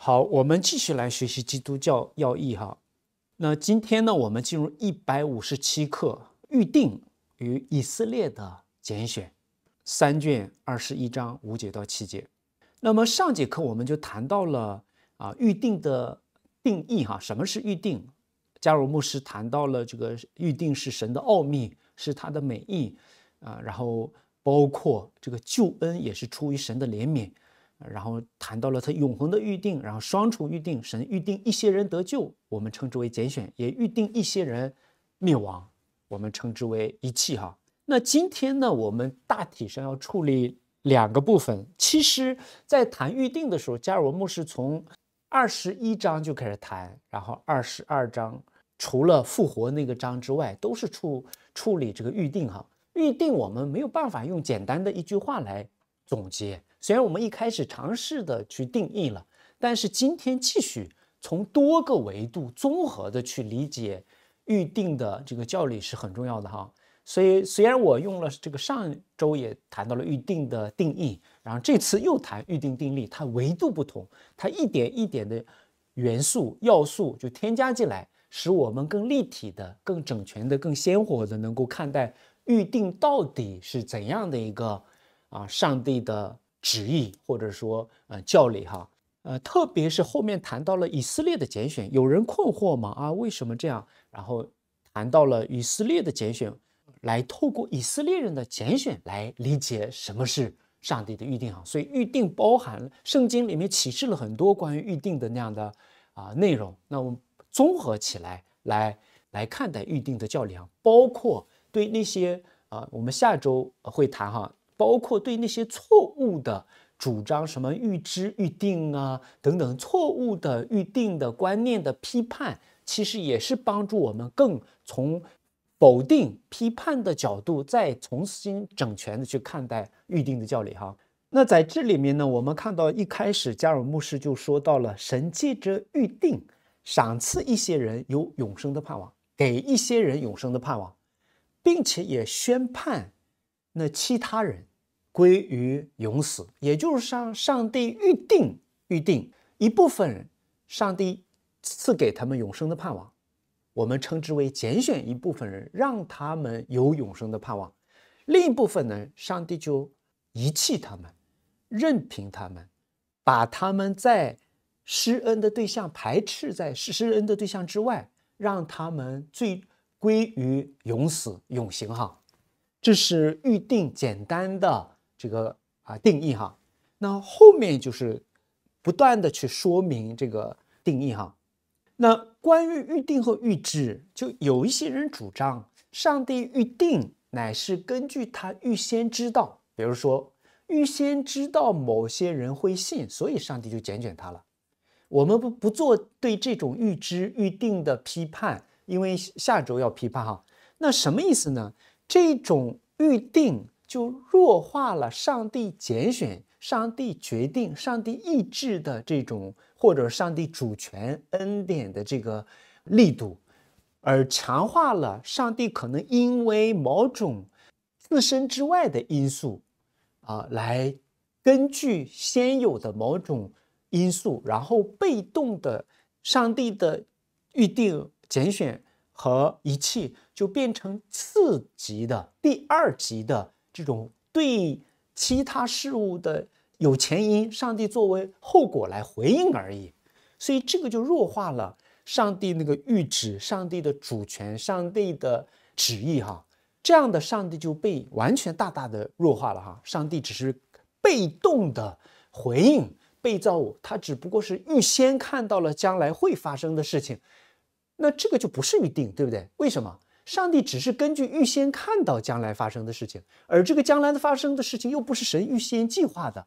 好，我们继续来学习《基督教要义》哈。那今天呢，我们进入一百五十七课《预定与以色列》的简选，三卷二十一章五节到七节。那么上节课我们就谈到了啊，预定的定义哈，什么是预定？加入牧师谈到了这个预定是神的奥秘，是他的美意啊，然后包括这个救恩也是出于神的怜悯。然后谈到了他永恒的预定，然后双重预定，神预定一些人得救，我们称之为拣选，也预定一些人灭亡，我们称之为遗弃。哈，那今天呢，我们大体上要处理两个部分。其实，在谈预定的时候，加尔文牧师从二十一章就开始谈，然后二十二章除了复活那个章之外，都是处处理这个预定。哈，预定我们没有办法用简单的一句话来总结。虽然我们一开始尝试的去定义了，但是今天继续从多个维度综合的去理解预定的这个教理是很重要的哈。所以，虽然我用了这个上周也谈到了预定的定义，然后这次又谈预定定力，它维度不同，它一点一点的元素要素就添加进来，使我们更立体的、更整全的、更鲜活的能够看待预定到底是怎样的一个啊，上帝的。旨意或者说呃教理哈呃，特别是后面谈到了以色列的拣选，有人困惑吗？啊，为什么这样？然后谈到了以色列的拣选，来透过以色列人的拣选来理解什么是上帝的预定啊。所以预定包含圣经里面启示了很多关于预定的那样的啊内容。那我们综合起来来来看待预定的教理啊，包括对那些啊，我们下周会谈哈。包括对那些错误的主张，什么预知、预定啊等等错误的预定的观念的批判，其实也是帮助我们更从否定批判的角度，再重新整全的去看待预定的教理哈。那在这里面呢，我们看到一开始加尔牧师就说到了神借着预定赏赐一些人有永生的盼望，给一些人永生的盼望，并且也宣判那其他人。归于永死，也就是上上帝预定预定一部分人，上帝赐给他们永生的盼望，我们称之为拣选一部分人，让他们有永生的盼望。另一部分呢，上帝就遗弃他们，任凭他们，把他们在施恩的对象排斥在施恩的对象之外，让他们最归于永死永刑。哈，这是预定简单的。这个啊定义哈，那后面就是不断的去说明这个定义哈。那关于预定和预知，就有一些人主张，上帝预定乃是根据他预先知道，比如说预先知道某些人会信，所以上帝就拣选他了。我们不不做对这种预知预定的批判，因为下周要批判哈。那什么意思呢？这种预定。就弱化了上帝拣选、上帝决定、上帝意志的这种，或者上帝主权恩典的这个力度，而强化了上帝可能因为某种自身之外的因素，啊，来根据先有的某种因素，然后被动的上帝的预定拣选和仪器就变成次级的、第二级的。这种对其他事物的有前因，上帝作为后果来回应而已，所以这个就弱化了上帝那个谕旨、上帝的主权、上帝的旨意哈。这样的上帝就被完全大大的弱化了哈。上帝只是被动的回应被造物，他只不过是预先看到了将来会发生的事情，那这个就不是预定，对不对？为什么？上帝只是根据预先看到将来发生的事情，而这个将来的发生的事情又不是神预先计划的，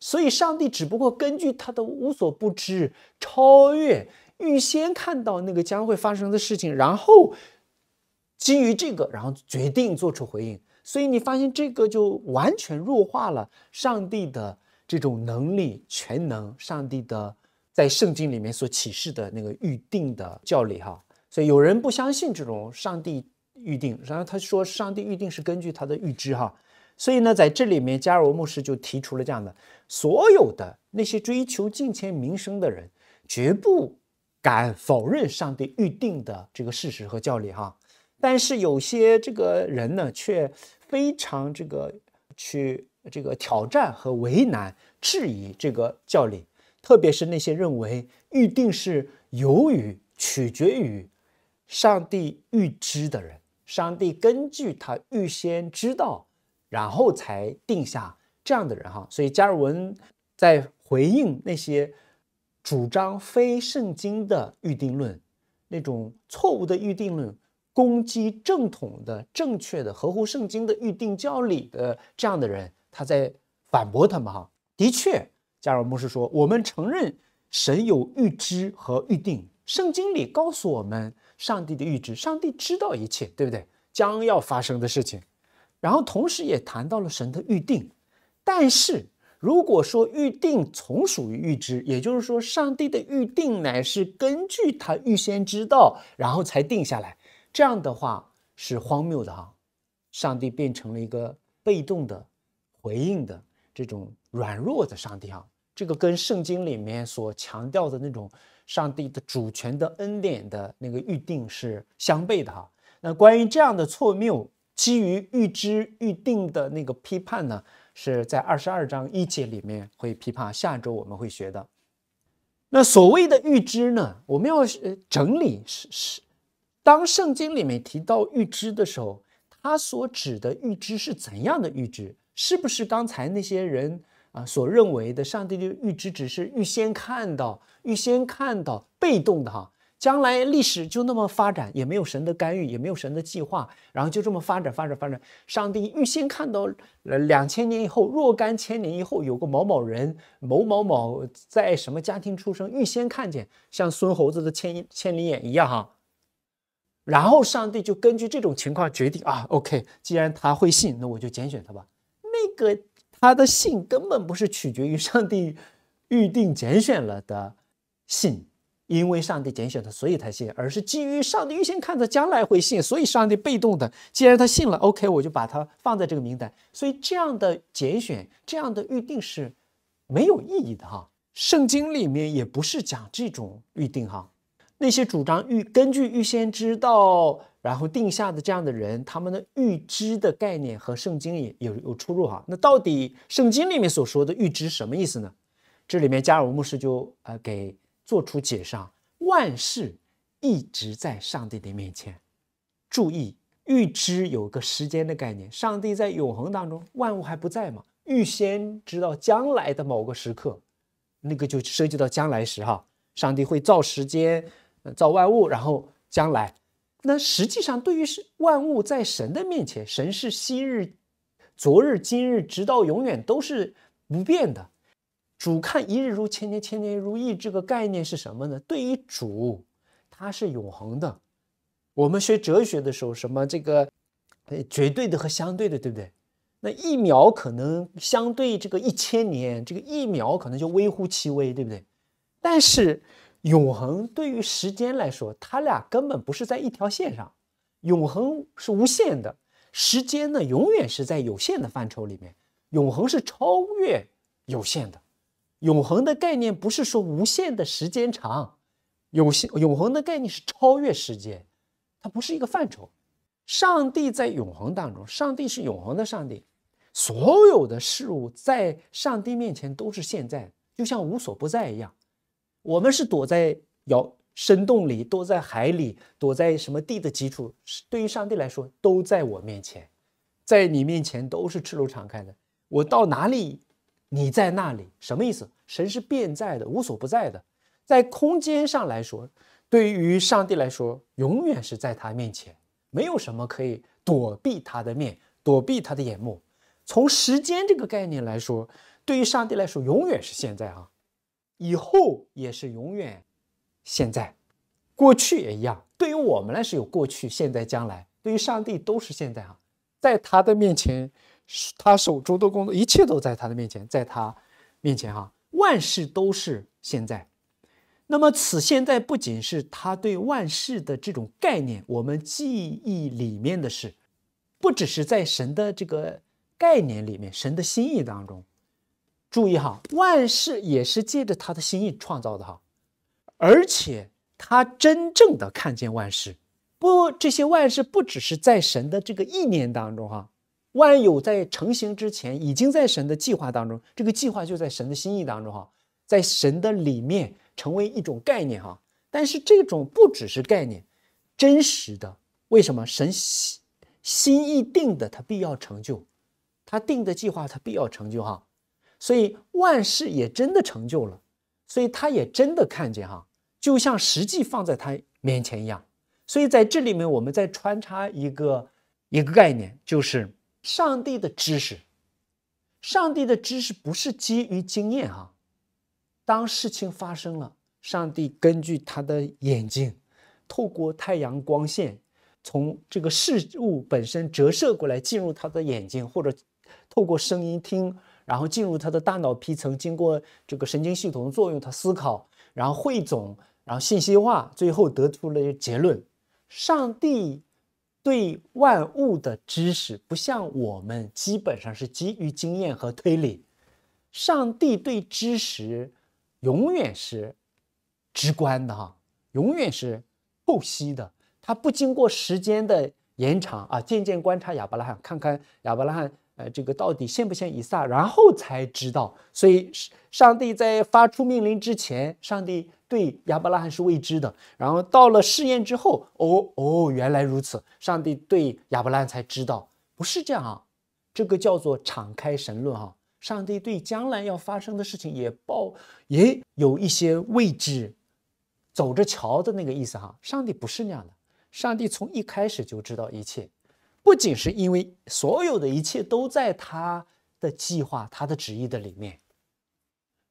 所以上帝只不过根据他的无所不知、超越、预先看到那个将会发生的事情，然后基于这个，然后决定做出回应。所以你发现这个就完全弱化了上帝的这种能力、全能。上帝的在圣经里面所启示的那个预定的教理，哈。所以有人不相信这种上帝预定，然后他说上帝预定是根据他的预知哈，所以呢，在这里面，加尔文牧师就提出了这样的：所有的那些追求金钱名声的人，绝不敢否认上帝预定的这个事实和教理哈。但是有些这个人呢，却非常这个去这个挑战和为难质疑这个教理，特别是那些认为预定是由于取决于。上帝预知的人，上帝根据他预先知道，然后才定下这样的人哈。所以加尔文在回应那些主张非圣经的预定论，那种错误的预定论，攻击正统的、正确的、合乎圣经的预定教理的这样的人，他在反驳他们哈。的确，加尔博士说，我们承认神有预知和预定，圣经里告诉我们。上帝的预知，上帝知道一切，对不对？将要发生的事情，然后同时也谈到了神的预定。但是，如果说预定从属于预知，也就是说，上帝的预定乃是根据他预先知道，然后才定下来，这样的话是荒谬的啊！上帝变成了一个被动的、回应的这种软弱的上帝啊！这个跟圣经里面所强调的那种。上帝的主权的恩典的那个预定是相悖的哈。那关于这样的错谬，基于预知预定的那个批判呢，是在二十二章一节里面会批判。下周我们会学的。那所谓的预知呢，我们要整理是是，当圣经里面提到预知的时候，它所指的预知是怎样的预知？是不是刚才那些人？啊，所认为的上帝的预知只是预先看到，预先看到被动的哈，将来历史就那么发展，也没有神的干预，也没有神的计划，然后就这么发展，发展，发展。上帝预先看到两千年以后，若干千年以后有个某某人某某某在什么家庭出生，预先看见像孙猴子的千里千里眼一样哈，然后上帝就根据这种情况决定啊，OK，既然他会信，那我就拣选他吧。那个。他的信根本不是取决于上帝预定拣选了的信，因为上帝拣选他，所以他信，而是基于上帝预先看着将来会信，所以上帝被动的，既然他信了，OK，我就把他放在这个名单。所以这样的拣选，这样的预定是没有意义的哈。圣经里面也不是讲这种预定哈，那些主张预根据预先知道。然后定下的这样的人，他们的预知的概念和圣经也有有出入哈。那到底圣经里面所说的预知什么意思呢？这里面加尔文牧师就呃给做出解释：万事一直在上帝的面前。注意，预知有个时间的概念。上帝在永恒当中，万物还不在嘛？预先知道将来的某个时刻，那个就涉及到将来时哈。上帝会造时间，造万物，然后将来。那实际上，对于是万物在神的面前，神是昔日、昨日、今日，直到永远都是不变的。主看一日如千年，千年如一这个概念是什么呢？对于主，它是永恒的。我们学哲学的时候，什么这个呃，绝对的和相对的，对不对？那一秒可能相对这个一千年，这个一秒可能就微乎其微，对不对？但是。永恒对于时间来说，它俩根本不是在一条线上。永恒是无限的，时间呢，永远是在有限的范畴里面。永恒是超越有限的。永恒的概念不是说无限的时间长，有限永恒的概念是超越时间，它不是一个范畴。上帝在永恒当中，上帝是永恒的上帝。所有的事物在上帝面前都是现在，就像无所不在一样。我们是躲在窑、深洞里，躲在海里，躲在什么地的基础？是对于上帝来说，都在我面前，在你面前都是赤裸敞开的。我到哪里，你在那里，什么意思？神是遍在的，无所不在的。在空间上来说，对于上帝来说，永远是在他面前，没有什么可以躲避他的面，躲避他的眼目。从时间这个概念来说，对于上帝来说，永远是现在啊。以后也是永远，现在、过去也一样。对于我们来说有过去、现在、将来，对于上帝都是现在啊，在他的面前，他手中的工作，一切都在他的面前，在他面前哈，万事都是现在。那么此现在不仅是他对万事的这种概念，我们记忆里面的事，不只是在神的这个概念里面，神的心意当中。注意哈，万事也是借着他的心意创造的哈，而且他真正的看见万事，不，这些万事不只是在神的这个意念当中哈，万有在成型之前已经在神的计划当中，这个计划就在神的心意当中哈，在神的里面成为一种概念哈，但是这种不只是概念，真实的。为什么？神心心意定的，他必要成就，他定的计划他必要成就哈。所以万事也真的成就了，所以他也真的看见哈，就像实际放在他面前一样。所以在这里面，我们再穿插一个一个概念，就是上帝的知识。上帝的知识不是基于经验哈。当事情发生了，上帝根据他的眼睛，透过太阳光线，从这个事物本身折射过来进入他的眼睛，或者透过声音听。然后进入他的大脑皮层，经过这个神经系统的作用，他思考，然后汇总，然后信息化，最后得出了结论。上帝对万物的知识不像我们，基本上是基于经验和推理。上帝对知识永远是直观的哈，永远是透析的，他不经过时间的延长啊，渐渐观察亚伯拉罕，看看亚伯拉罕。这个到底信不信以撒，然后才知道。所以，上帝在发出命令之前，上帝对亚伯拉罕是未知的。然后到了试验之后，哦哦，原来如此，上帝对亚伯拉罕才知道。不是这样啊，这个叫做敞开神论哈。上帝对将来要发生的事情也抱也有一些未知，走着瞧的那个意思哈。上帝不是那样的，上帝从一开始就知道一切。不仅是因为所有的一切都在他的计划、他的旨意的里面，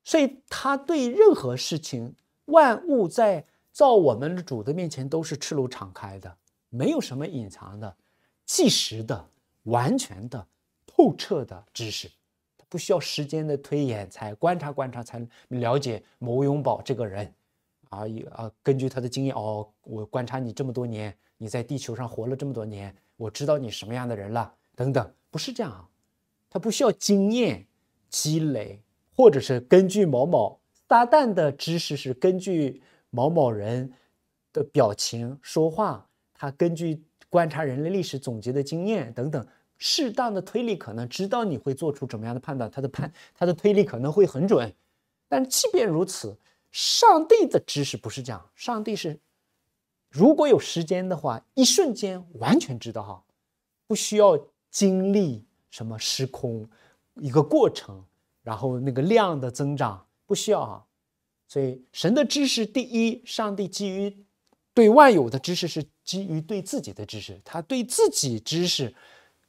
所以他对任何事情、万物在造我们的主的面前都是赤裸敞开的，没有什么隐藏的、即时的、完全的、透彻的知识，不需要时间的推演才观察、观察才了解牟永宝这个人。啊，也啊，根据他的经验哦，我观察你这么多年，你在地球上活了这么多年。我知道你什么样的人了，等等，不是这样，啊。他不需要经验积累，或者是根据某某撒旦的知识是根据某某人的表情说话，他根据观察人类历史总结的经验等等，适当的推理可能知道你会做出怎么样的判断，他的判他的推理可能会很准，但即便如此，上帝的知识不是这样，上帝是。如果有时间的话，一瞬间完全知道哈，不需要经历什么时空一个过程，然后那个量的增长不需要哈。所以神的知识，第一，上帝基于对万有的知识是基于对自己的知识，他对自己知识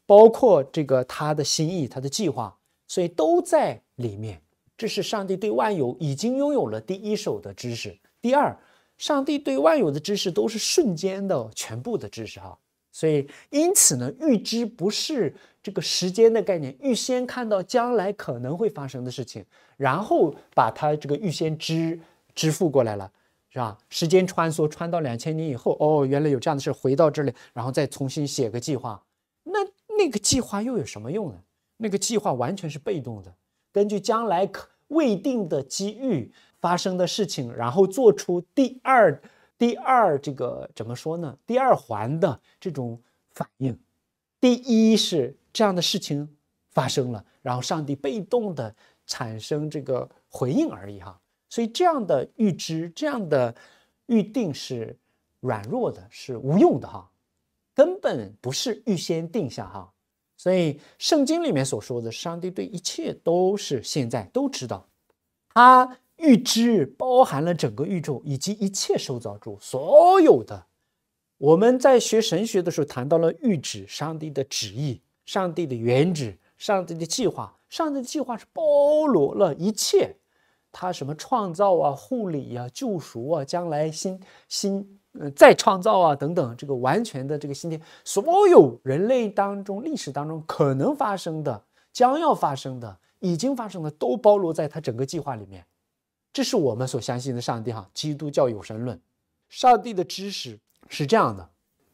包括这个他的心意、他的计划，所以都在里面。这是上帝对万有已经拥有了第一手的知识。第二。上帝对万有的知识都是瞬间的，全部的知识哈，所以因此呢，预知不是这个时间的概念，预先看到将来可能会发生的事情，然后把它这个预先知支付过来了，是吧？时间穿梭穿到两千年以后，哦，原来有这样的事，回到这里，然后再重新写个计划，那那个计划又有什么用呢？那个计划完全是被动的，根据将来可未定的机遇。发生的事情，然后做出第二、第二这个怎么说呢？第二环的这种反应。第一是这样的事情发生了，然后上帝被动的产生这个回应而已哈。所以这样的预知、这样的预定是软弱的，是无用的哈，根本不是预先定下哈。所以圣经里面所说的，上帝对一切都是现在都知道，他。预知包含了整个宇宙以及一切受造物，所有的我们在学神学的时候谈到了预指上帝的旨意、上帝的原旨、上帝的计划。上帝的计划是包罗了一切，他什么创造啊、护理啊、救赎啊、将来新新呃再创造啊等等，这个完全的这个新天，所有人类当中、历史当中可能发生的、将要发生的、已经发生的，都包罗在他整个计划里面。这是我们所相信的上帝哈，基督教有神论，上帝的知识是这样的，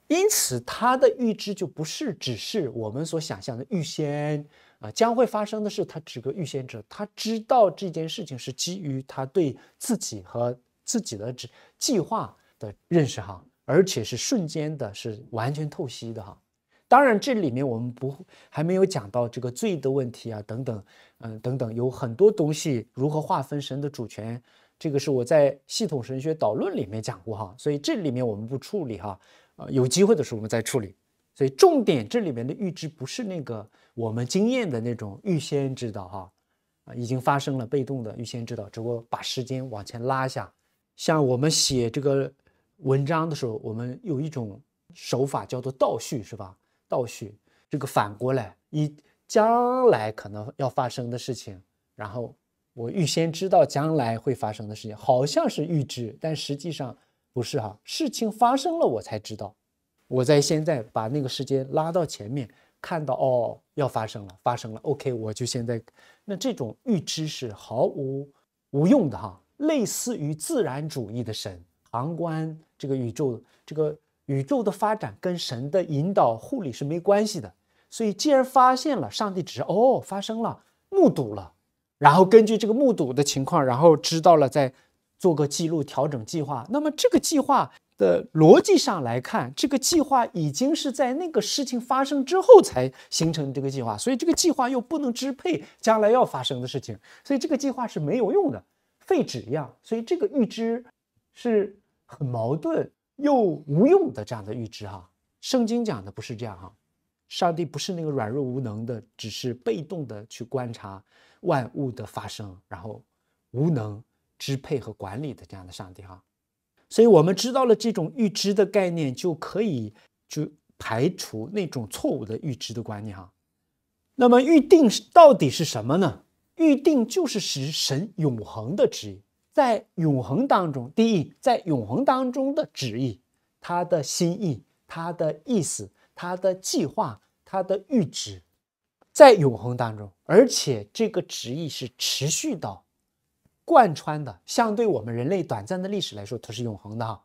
因此他的预知就不是只是我们所想象的预先啊将会发生的事，他指个预先者，他知道这件事情是基于他对自己和自己的指计划的认识哈，而且是瞬间的，是完全透析的哈。当然这里面我们不还没有讲到这个罪的问题啊等等。嗯，等等，有很多东西如何划分神的主权，这个是我在系统神学导论里面讲过哈，所以这里面我们不处理哈，呃，有机会的时候我们再处理。所以重点这里面的预知不是那个我们经验的那种预先知道哈，啊，已经发生了被动的预先知道，只不过把时间往前拉一下。像我们写这个文章的时候，我们有一种手法叫做倒叙，是吧？倒叙，这个反过来一。将来可能要发生的事情，然后我预先知道将来会发生的事情，好像是预知，但实际上不是哈。事情发生了，我才知道。我在现在把那个时间拉到前面，看到哦，要发生了，发生了。OK，我就现在。那这种预知是毫无无用的哈，类似于自然主义的神旁观这个宇宙，这个宇宙的发展跟神的引导护理是没关系的。所以，既然发现了，上帝只是哦发生了，目睹了，然后根据这个目睹的情况，然后知道了，再做个记录，调整计划。那么这个计划的逻辑上来看，这个计划已经是在那个事情发生之后才形成这个计划，所以这个计划又不能支配将来要发生的事情，所以这个计划是没有用的，废纸一样。所以这个预知是很矛盾又无用的这样的预知哈。圣经讲的不是这样哈。上帝不是那个软弱无能的，只是被动的去观察万物的发生，然后无能支配和管理的这样的上帝哈。所以，我们知道了这种预知的概念，就可以就排除那种错误的预知的观念哈。那么，预定到底是什么呢？预定就是使神永恒的旨意，在永恒当中，第一，在永恒当中的旨意，他的心意，他的意思。他的计划，他的预旨，在永恒当中，而且这个旨意是持续到、贯穿的。相对我们人类短暂的历史来说，它是永恒的哈。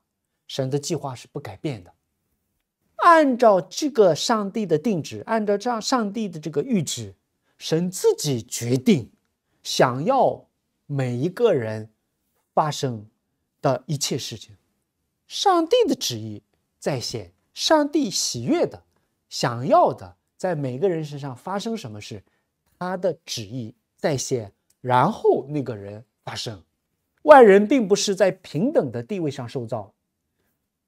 神的计划是不改变的，按照这个上帝的定旨，按照这样上帝的这个预旨，神自己决定想要每一个人发生的一切事情。上帝的旨意在先。上帝喜悦的、想要的，在每个人身上发生什么事，他的旨意再现，然后那个人发生。外人并不是在平等的地位上受造，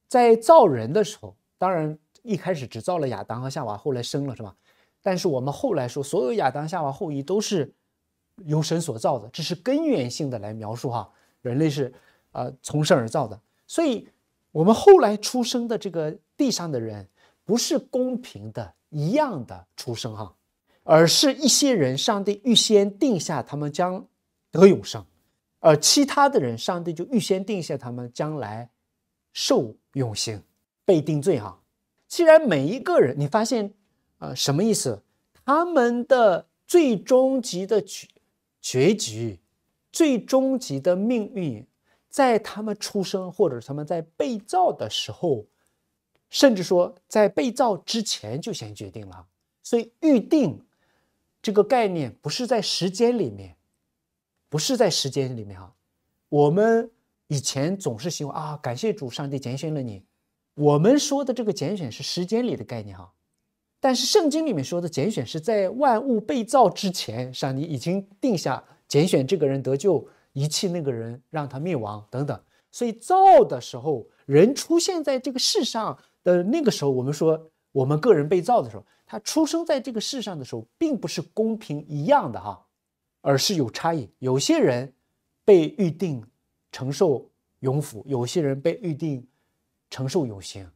在造人的时候，当然一开始只造了亚当和夏娃，后来生了，是吧？但是我们后来说，所有亚当、夏娃后裔都是由神所造的，这是根源性的来描述哈，人类是呃从生而造的，所以我们后来出生的这个。地上的人不是公平的一样的出生哈，而是一些人，上帝预先定下他们将得永生，而其他的人，上帝就预先定下他们将来受永刑、被定罪哈。既然每一个人，你发现啊，什么意思？他们的最终极的局结局、最终极的命运，在他们出生或者他们在被造的时候。甚至说，在被造之前就先决定了，所以预定这个概念不是在时间里面，不是在时间里面啊。我们以前总是希望啊，感谢主，上帝拣选了你。我们说的这个拣选是时间里的概念哈，但是圣经里面说的拣选是在万物被造之前，上帝已经定下拣选这个人得救，遗弃那个人让他灭亡等等。所以造的时候，人出现在这个世上的那个时候，我们说我们个人被造的时候，他出生在这个世上的时候，并不是公平一样的哈，而是有差异。有些人被预定承受永福，有些人被预定承受永刑。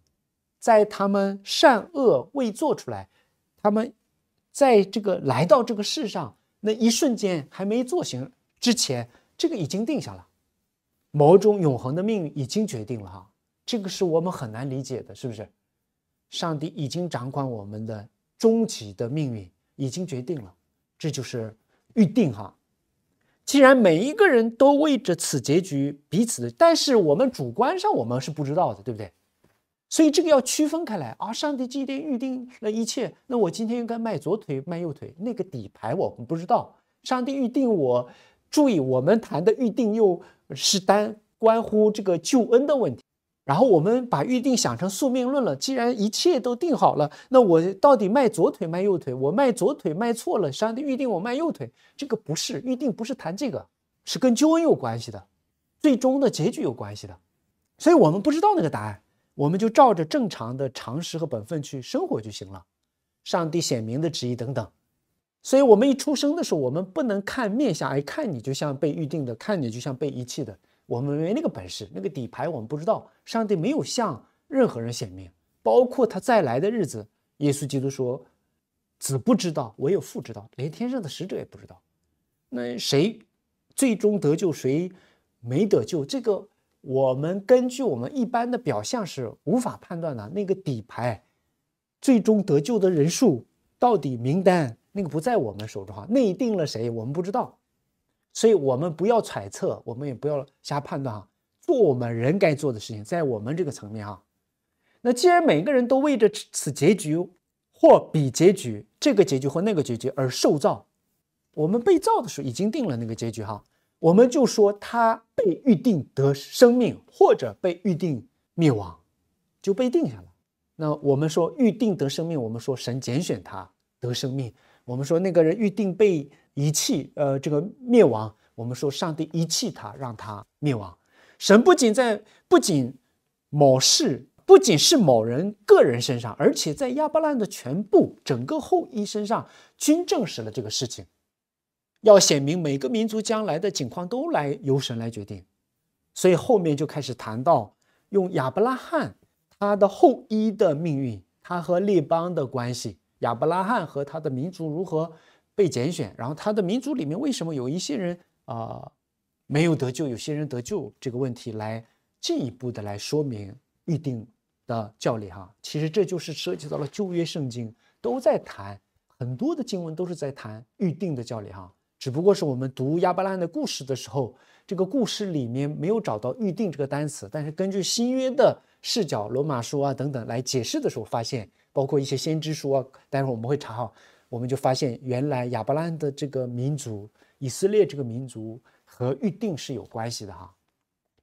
在他们善恶未做出来，他们在这个来到这个世上那一瞬间还没做行之前，这个已经定下了。某种永恒的命运已经决定了哈，这个是我们很难理解的，是不是？上帝已经掌管我们的终极的命运，已经决定了，这就是预定哈。既然每一个人都为着此结局彼此的，但是我们主观上我们是不知道的，对不对？所以这个要区分开来啊。上帝既定预定了一切，那我今天应该迈左腿迈右腿，那个底牌我们不知道。上帝预定我。注意，我们谈的预定又是单关乎这个救恩的问题。然后我们把预定想成宿命论了。既然一切都定好了，那我到底迈左腿迈右腿？我迈左腿迈错了，上帝预定我迈右腿。这个不是预定，不是谈这个，是跟救恩有关系的，最终的结局有关系的。所以我们不知道那个答案，我们就照着正常的常识和本分去生活就行了。上帝显明的旨意等等。所以，我们一出生的时候，我们不能看面相。哎，看你就像被预定的，看你就像被遗弃的。我们没那个本事，那个底牌我们不知道。上帝没有向任何人显命，包括他再来的日子。耶稣基督说：“子不知道，唯有父知道，连天上的使者也不知道。”那谁最终得救，谁没得救，这个我们根据我们一般的表象是无法判断的。那个底牌，最终得救的人数到底名单？那个不在我们手中哈，内定了谁我们不知道，所以我们不要揣测，我们也不要瞎判断哈。做我们人该做的事情，在我们这个层面哈。那既然每个人都为着此结局或彼结局，这个结局或那个结局而受造，我们被造的时候已经定了那个结局哈。我们就说他被预定得生命，或者被预定灭亡，就被定下了。那我们说预定得生命，我们说神拣选他得生命。我们说那个人预定被遗弃，呃，这个灭亡。我们说上帝遗弃他，让他灭亡。神不仅在不仅某事，不仅是某人个人身上，而且在亚伯拉罕的全部整个后裔身上均证实了这个事情。要显明每个民族将来的境况都来由神来决定，所以后面就开始谈到用亚伯拉罕他的后裔的命运，他和列邦的关系。亚伯拉罕和他的民族如何被拣选？然后他的民族里面为什么有一些人啊没有得救，有些人得救？这个问题来进一步的来说明预定的教理哈。其实这就是涉及到了旧约圣经都在谈，很多的经文都是在谈预定的教理哈。只不过是我们读亚伯拉罕的故事的时候，这个故事里面没有找到预定这个单词，但是根据新约的视角、罗马书啊等等来解释的时候，发现。包括一些先知书啊，待会我们会查哈，我们就发现原来亚伯拉罕的这个民族以色列这个民族和预定是有关系的哈。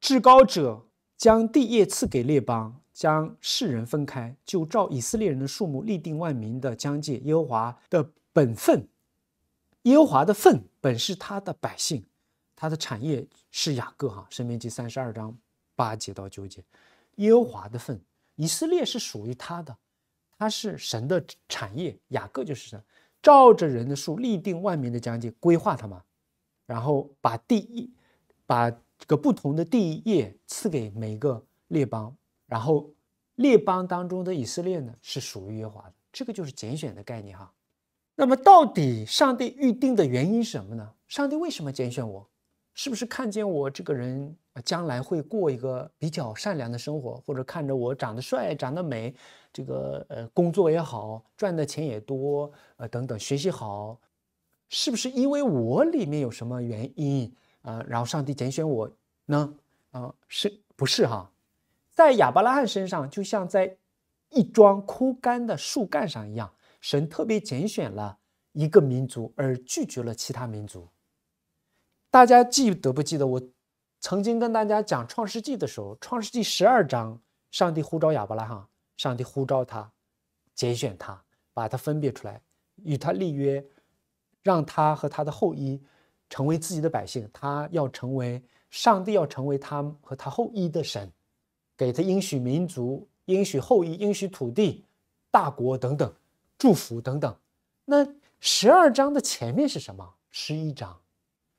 至高者将地业赐给列邦，将世人分开，就照以色列人的数目立定万民的疆界。耶和华的本分，耶和华的份本是他的百姓，他的产业是雅各哈。申命记三十二章八节到九节，耶和华的份，以色列是属于他的。他是神的产业，雅各就是神照着人的数立定万民的疆界，规划他嘛，然后把第一，把这个不同的地业赐给每个列邦，然后列邦当中的以色列呢是属于约华的，这个就是拣选的概念哈。那么到底上帝预定的原因是什么呢？上帝为什么拣选我？是不是看见我这个人，将来会过一个比较善良的生活，或者看着我长得帅、长得美，这个呃工作也好，赚的钱也多，呃等等，学习好，是不是因为我里面有什么原因啊？然后上帝拣选我呢？啊，是不是哈？在亚伯拉罕身上，就像在一桩枯干的树干上一样，神特别拣选了一个民族，而拒绝了其他民族。大家记得不记得我曾经跟大家讲《创世纪》的时候，《创世纪》十二章，上帝呼召亚伯拉罕，上帝呼召他，拣选他，把他分别出来，与他立约，让他和他的后裔成为自己的百姓。他要成为上帝，要成为他和他后裔的神，给他应许民族、应许后裔、应许土地、大国等等祝福等等。那十二章的前面是什么？十一章。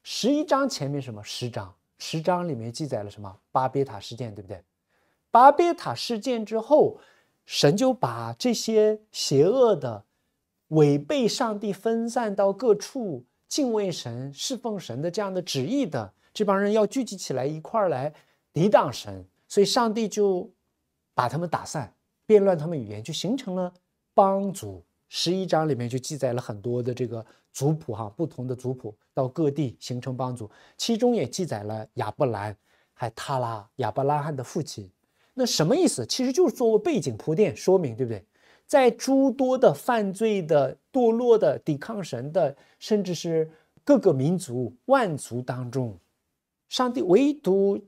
十一章前面什么十章？十章里面记载了什么巴别塔事件，对不对？巴别塔事件之后，神就把这些邪恶的、违背上帝分散到各处、敬畏神、侍奉神的这样的旨意的这帮人，要聚集起来一块儿来抵挡神，所以上帝就把他们打散，变乱他们语言，就形成了帮族。十一章里面就记载了很多的这个族谱哈，不同的族谱到各地形成帮族，其中也记载了亚伯兰，还塔拉亚伯拉罕的父亲。那什么意思？其实就是作为背景铺垫，说明对不对？在诸多的犯罪的堕落的抵抗神的，甚至是各个民族万族当中，上帝唯独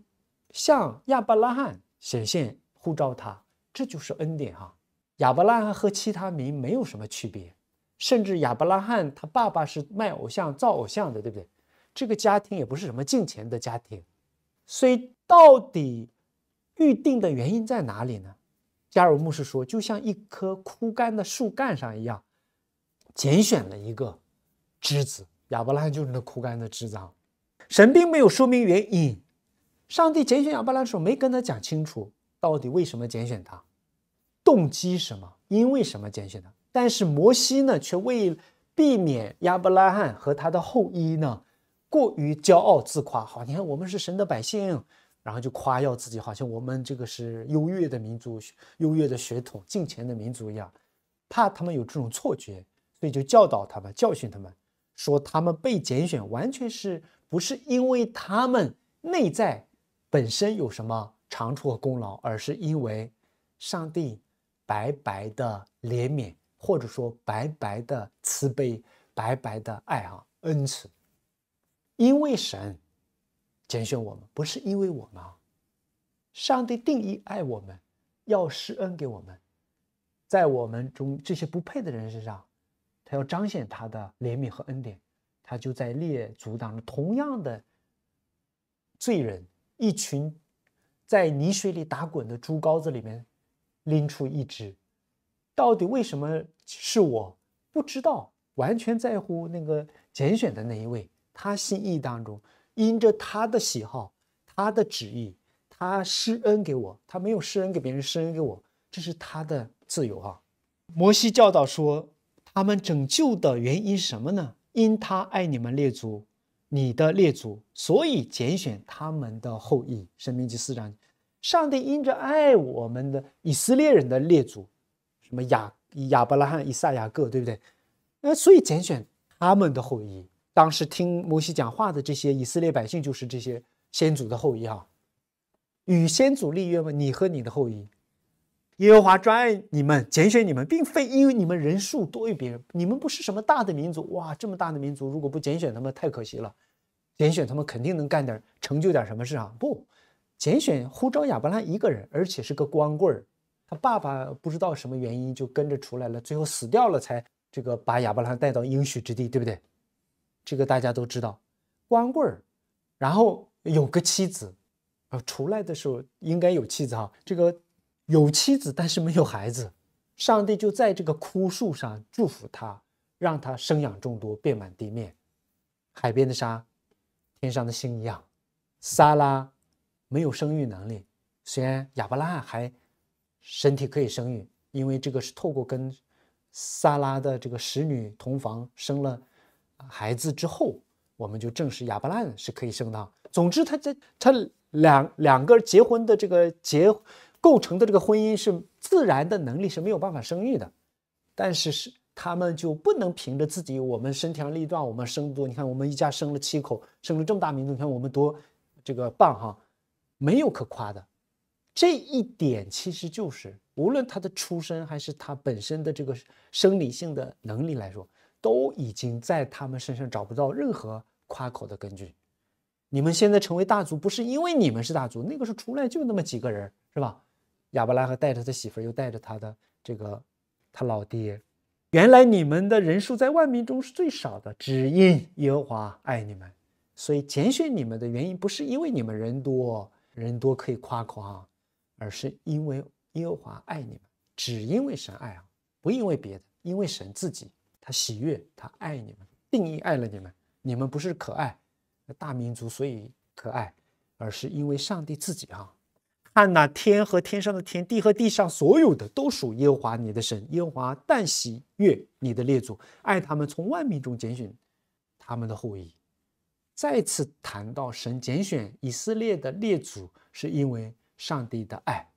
向亚伯拉罕显现呼召他，这就是恩典哈。亚伯拉罕和其他民没有什么区别，甚至亚伯拉罕他爸爸是卖偶像造偶像的，对不对？这个家庭也不是什么敬钱的家庭，所以到底预定的原因在哪里呢？加尔牧师说，就像一棵枯干的树干上一样，拣选了一个枝子，亚伯拉罕就是那枯干的枝子啊。神并没有说明原因，上帝拣选亚伯拉罕的时候没跟他讲清楚，到底为什么拣选他。动机什么？因为什么拣选的？但是摩西呢，却为避免亚伯拉罕和他的后裔呢过于骄傲自夸，好，你看我们是神的百姓，然后就夸耀自己，好像我们这个是优越的民族、优越的血统、近前的民族一样，怕他们有这种错觉，所以就教导他们、教训他们，说他们被拣选完全是不是因为他们内在本身有什么长处和功劳，而是因为上帝。白白的怜悯，或者说白白的慈悲，白白的爱啊，恩慈。因为神拣选我们，不是因为我们。上帝定义爱我们，要施恩给我们，在我们中这些不配的人身上，他要彰显他的怜悯和恩典。他就在列祖当中，同样的罪人，一群在泥水里打滚的猪羔子里面。拎出一只，到底为什么是我？不知道，完全在乎那个拣选的那一位，他心意当中，因着他的喜好，他的旨意，他施恩给我，他没有施恩给别人，施恩给我，这是他的自由啊。摩西教导说，他们拯救的原因什么呢？因他爱你们列祖，你的列祖，所以拣选他们的后裔。神命记四章。上帝因着爱我们的以色列人的列祖，什么亚亚伯拉罕、以撒、雅各，对不对？那所以拣选他们的后裔。当时听摩西讲话的这些以色列百姓，就是这些先祖的后裔啊。与先祖立约吗？你和你的后裔，耶和华专爱你们，拣选你们，并非因为你们人数多于别人。你们不是什么大的民族哇？这么大的民族，如果不拣选他们，太可惜了。拣选他们，肯定能干点，成就点什么事啊？不。拣选呼召亚伯拉一个人，而且是个光棍儿。他爸爸不知道什么原因就跟着出来了，最后死掉了，才这个把亚伯拉带到应许之地，对不对？这个大家都知道，光棍儿，然后有个妻子，啊，出来的时候应该有妻子哈。这个有妻子，但是没有孩子。上帝就在这个枯树上祝福他，让他生养众多，遍满地面，海边的沙，天上的星一样。撒拉。没有生育能力，虽然亚伯拉罕还身体可以生育，因为这个是透过跟萨拉的这个使女同房生了孩子之后，我们就证实亚伯拉罕是可以生的。总之，他这他两两个结婚的这个结构成的这个婚姻是自然的能力是没有办法生育的，但是是他们就不能凭着自己。我们身强力壮，我们生多，你看我们一家生了七口，生了这么大民族，你看我们多这个棒哈。没有可夸的，这一点其实就是，无论他的出身还是他本身的这个生理性的能力来说，都已经在他们身上找不到任何夸口的根据。你们现在成为大族，不是因为你们是大族，那个时候出来就那么几个人，是吧？亚伯拉罕带着他媳妇儿，又带着他的这个他老爹。原来你们的人数在万民中是最少的，只因耶和华爱你们，所以拣选你们的原因不是因为你们人多。人多可以夸口啊，而是因为耶和华爱你们，只因为神爱啊，不因为别的，因为神自己，他喜悦，他爱你们，定义爱了你们。你们不是可爱，大民族所以可爱，而是因为上帝自己啊。看那天和天上的天，地和地上所有的，都属耶和华你的神。耶和华但喜悦你的列祖，爱他们，从万民中拣选他们的后裔。再次谈到神拣选以色列的列祖，是因为上帝的爱，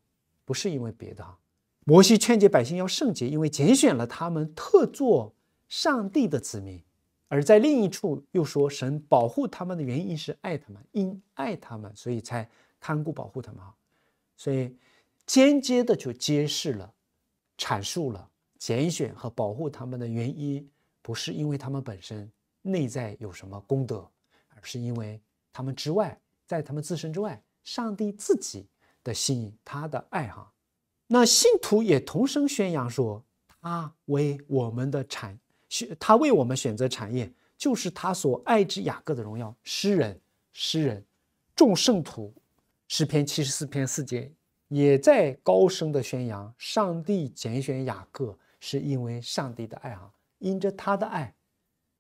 不是因为别的啊。摩西劝诫百姓要圣洁，因为拣选了他们，特作上帝的子民；而在另一处又说，神保护他们的原因是爱他们，因爱他们，所以才看顾保护他们所以间接的就揭示了、阐述了拣选和保护他们的原因，不是因为他们本身内在有什么功德。是因为他们之外，在他们自身之外，上帝自己的心，他的爱哈。那信徒也同声宣扬说：“他为我们的产，选他为我们选择产业，就是他所爱之雅各的荣耀。”诗人，诗人，众圣徒，诗篇七十四篇四节也在高声的宣扬：上帝拣选雅各，是因为上帝的爱哈，因着他的爱，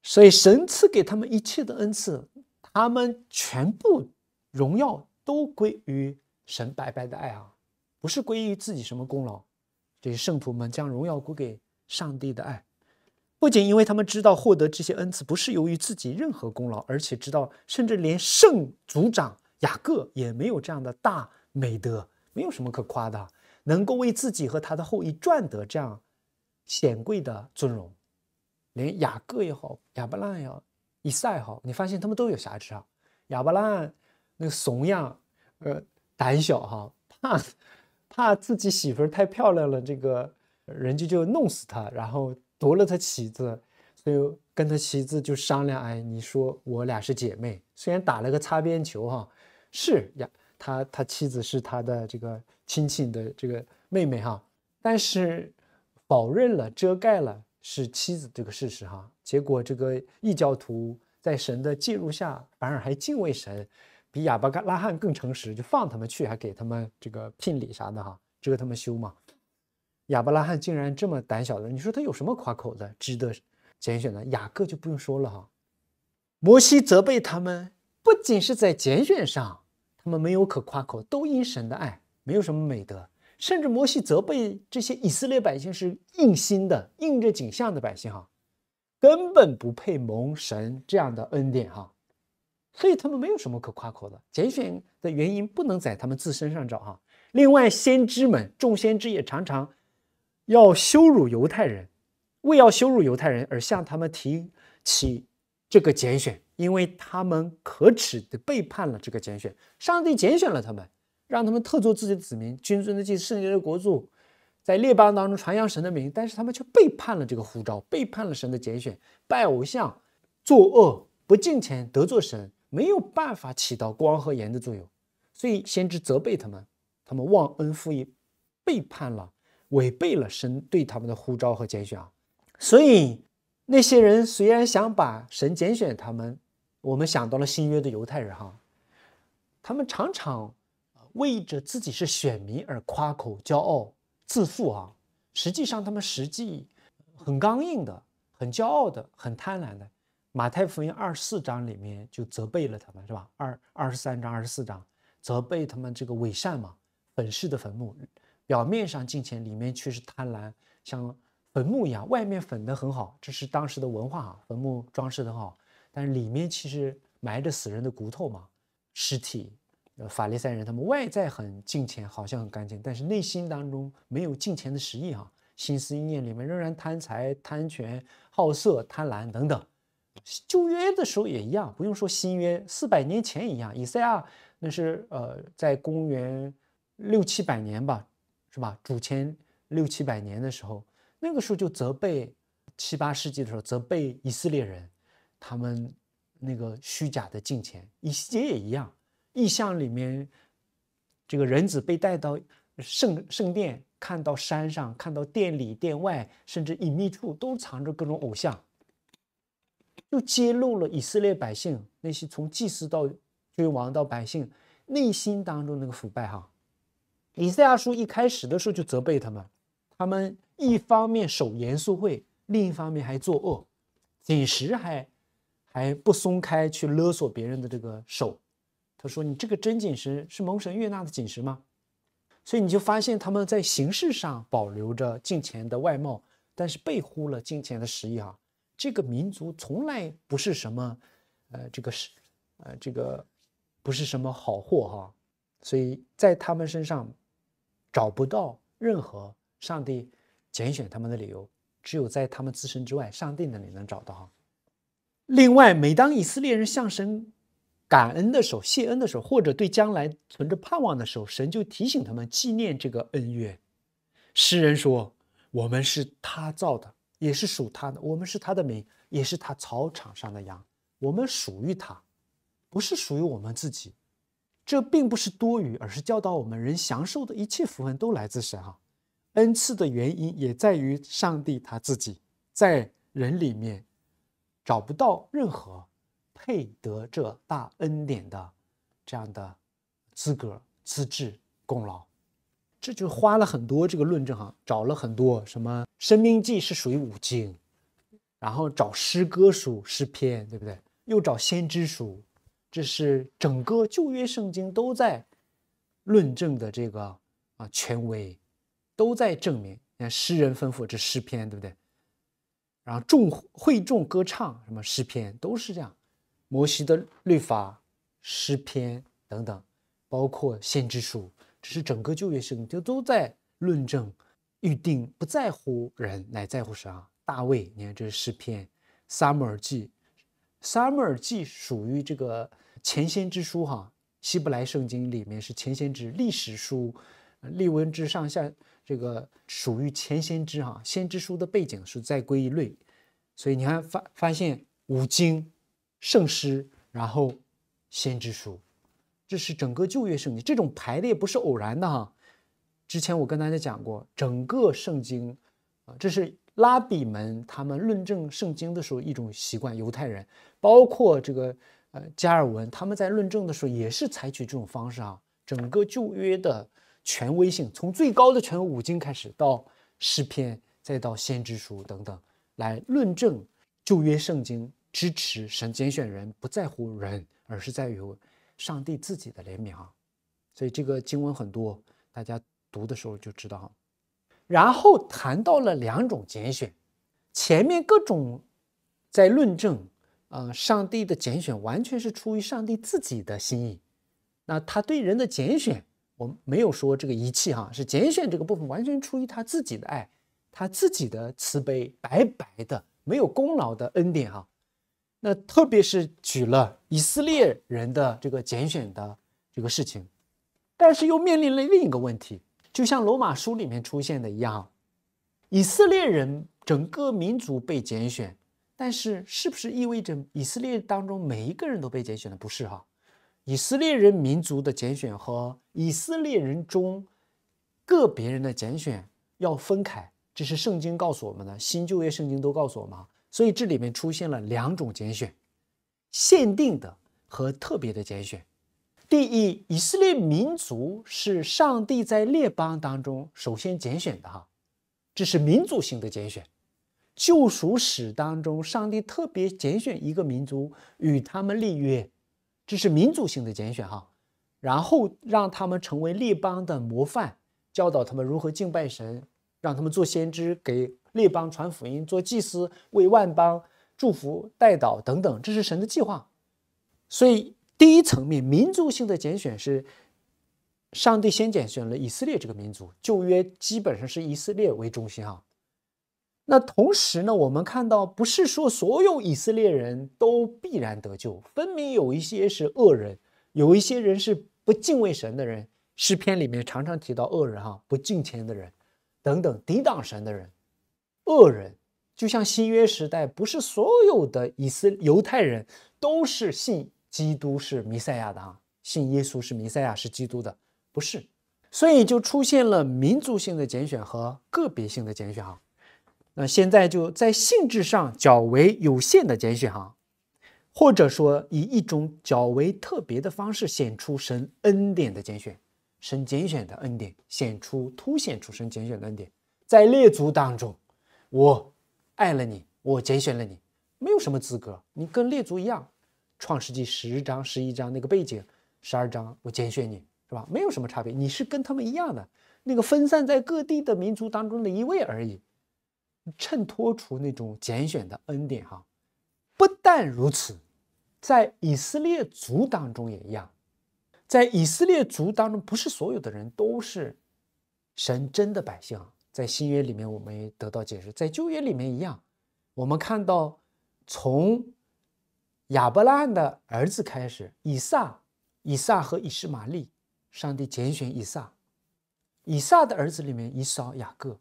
所以神赐给他们一切的恩赐。他们全部荣耀都归于神白白的爱啊，不是归于自己什么功劳。这些圣徒们将荣耀归给上帝的爱，不仅因为他们知道获得这些恩赐不是由于自己任何功劳，而且知道，甚至连圣族长雅各也没有这样的大美德，没有什么可夸的，能够为自己和他的后裔赚得这样显贵的尊荣，连雅各也好，亚伯拉也好，一晒哈，你发现他们都有瑕疵啊，哑巴烂，那个怂样，呃，胆小哈，怕怕自己媳妇太漂亮了，这个人家就弄死他，然后夺了他妻子，所以跟他妻子就商量，哎，你说我俩是姐妹，虽然打了个擦边球哈，是呀，他他妻子是他的这个亲戚的这个妹妹哈，但是否认了，遮盖了。是妻子这个事实哈，结果这个异教徒在神的介入下，反而还敬畏神，比亚伯拉罕更诚实，就放他们去，还给他们这个聘礼啥的哈，这个他们修嘛。亚伯拉罕竟然这么胆小的人，你说他有什么夸口的值得拣选的？雅各就不用说了哈。摩西责备他们，不仅是在拣选上，他们没有可夸口，都因神的爱，没有什么美德。甚至摩西责备这些以色列百姓是硬心的、硬着颈项的百姓，哈，根本不配蒙神这样的恩典，哈，所以他们没有什么可夸口的。拣选的原因不能在他们自身上找，哈。另外，先知们、众先知也常常要羞辱犹太人，为要羞辱犹太人而向他们提起这个拣选，因为他们可耻地背叛了这个拣选，上帝拣选了他们。让他们特做自己的子民，君尊的祭，圣洁的国柱，在列邦当中传扬神的名。但是他们却背叛了这个呼召，背叛了神的拣选，拜偶像，作恶，不敬虔，得罪神，没有办法起到光和盐的作用。所以先知责备他们，他们忘恩负义，背叛了，违背了神对他们的呼召和拣选啊。所以那些人虽然想把神拣选他们，我们想到了新约的犹太人哈，他们常常。为着自己是选民而夸口骄傲自负啊，实际上他们实际很刚硬的，很骄傲的，很贪婪的。马太福音二十四章里面就责备了他们，是吧？二二十三章、二十四章责备他们这个伪善嘛，粉饰的坟墓，表面上金钱，里面却是贪婪，像坟墓一样，外面粉的很好，这是当时的文化啊，坟墓装饰很好，但是里面其实埋着死人的骨头嘛，尸体。法利赛人，他们外在很敬虔，好像很干净，但是内心当中没有敬虔的实意哈，心思意念里面仍然贪财、贪权、好色、贪婪等等。旧约的时候也一样，不用说新约，四百年前一样，以赛亚那是呃在公元六七百年吧，是吧？主前六七百年的时候，那个时候就责备，七八世纪的时候责备以色列人，他们那个虚假的敬虔。以西结也一样。意象里面，这个人子被带到圣圣殿，看到山上，看到殿里殿外，甚至隐秘处都藏着各种偶像，就揭露了以色列百姓那些从祭司到君王到百姓内心当中那个腐败。哈，以赛亚书一开始的时候就责备他们，他们一方面守严肃会，另一方面还作恶，紧时还还不松开去勒索别人的这个手。他说：“你这个真紧石是蒙神悦纳的紧石吗？”所以你就发现他们在形式上保留着金钱的外貌，但是背乎了金钱的实意。哈，这个民族从来不是什么，呃，这个是，呃，这个不是什么好货。哈，所以在他们身上找不到任何上帝拣选他们的理由，只有在他们自身之外，上帝那里能找到。哈，另外，每当以色列人向神。感恩的时候，谢恩的时候，或者对将来存着盼望的时候，神就提醒他们纪念这个恩怨。诗人说：“我们是他造的，也是属他的；我们是他的名，也是他草场上的羊。我们属于他，不是属于我们自己。这并不是多余，而是教导我们人享受的一切福分都来自神。哈，恩赐的原因也在于上帝他自己，在人里面找不到任何。”配得这大恩典的，这样的资格、资质、功劳，这就花了很多这个论证哈，找了很多什么《申命记》是属于五经，然后找诗歌书《诗篇》，对不对？又找《先知书》，这是整个旧约圣经都在论证的这个啊权威，都在证明。你看诗人吩咐这《诗篇》，对不对？然后众会众歌唱什么《诗篇》，都是这样。摩西的律法、诗篇等等，包括先知书，这是整个旧约圣经都在论证预定，不在乎人，乃在乎神啊。大卫，你看这是诗篇、撒母耳记，撒母耳记属于这个前先知书哈，希伯来圣经里面是前先知历史书，例文之上下这个属于前先知哈，先知书的背景是在归一类，所以你看发发现五经。圣诗，然后先知书，这是整个旧约圣经。这种排列不是偶然的哈。之前我跟大家讲过，整个圣经啊，这是拉比们他们论证圣经的时候一种习惯。犹太人包括这个呃加尔文，他们在论证的时候也是采取这种方式啊。整个旧约的权威性，从最高的权威五经开始，到诗篇，再到先知书等等，来论证旧约圣经。支持神拣选人，不在乎人，而是在于上帝自己的怜悯啊。所以这个经文很多，大家读的时候就知道。然后谈到了两种拣选，前面各种在论证，啊，上帝的拣选完全是出于上帝自己的心意。那他对人的拣选，我没有说这个遗弃哈，是拣选这个部分完全出于他自己的爱，他自己的慈悲，白白的没有功劳的恩典啊。那特别是举了以色列人的这个拣选的这个事情，但是又面临了另一个问题，就像罗马书里面出现的一样，以色列人整个民族被拣选，但是是不是意味着以色列当中每一个人都被拣选的？不是哈，以色列人民族的拣选和以色列人中个别人的拣选要分开，这是圣经告诉我们的，新旧约圣经都告诉我们。所以这里面出现了两种拣选，限定的和特别的拣选。第一，以色列民族是上帝在列邦当中首先拣选的哈，这是民族性的拣选。救赎史当中，上帝特别拣选一个民族与他们立约，这是民族性的拣选哈。然后让他们成为列邦的模范，教导他们如何敬拜神，让他们做先知给。列邦传福音，做祭司，为万邦祝福、代祷等等，这是神的计划。所以第一层面民族性的拣选是上帝先拣选了以色列这个民族，旧约基本上是以色列为中心啊。那同时呢，我们看到不是说所有以色列人都必然得救，分明有一些是恶人，有一些人是不敬畏神的人。诗篇里面常常提到恶人哈、不敬虔的人等等抵挡神的人。恶人就像新约时代，不是所有的以色犹太人都是信基督是弥赛亚的啊，信耶稣是弥赛亚是基督的不是，所以就出现了民族性的拣选和个别性的拣选啊。那现在就在性质上较为有限的拣选啊，或者说以一种较为特别的方式显出神恩典的拣选，神拣选的恩典显出，凸显出神拣选的恩典在列族当中。我爱了你，我拣选了你，没有什么资格。你跟列祖一样，《创世纪十章、十一章那个背景，十二章，我拣选你是吧？没有什么差别，你是跟他们一样的那个分散在各地的民族当中的一位而已，衬托出那种拣选的恩典哈。不但如此，在以色列族当中也一样，在以色列族当中，不是所有的人都是神真的百姓。在新约里面，我们也得到解释；在旧约里面一样，我们看到从亚伯拉罕的儿子开始，以撒、以撒和以实玛利，上帝拣选以撒。以撒的儿子里面，以扫、雅各，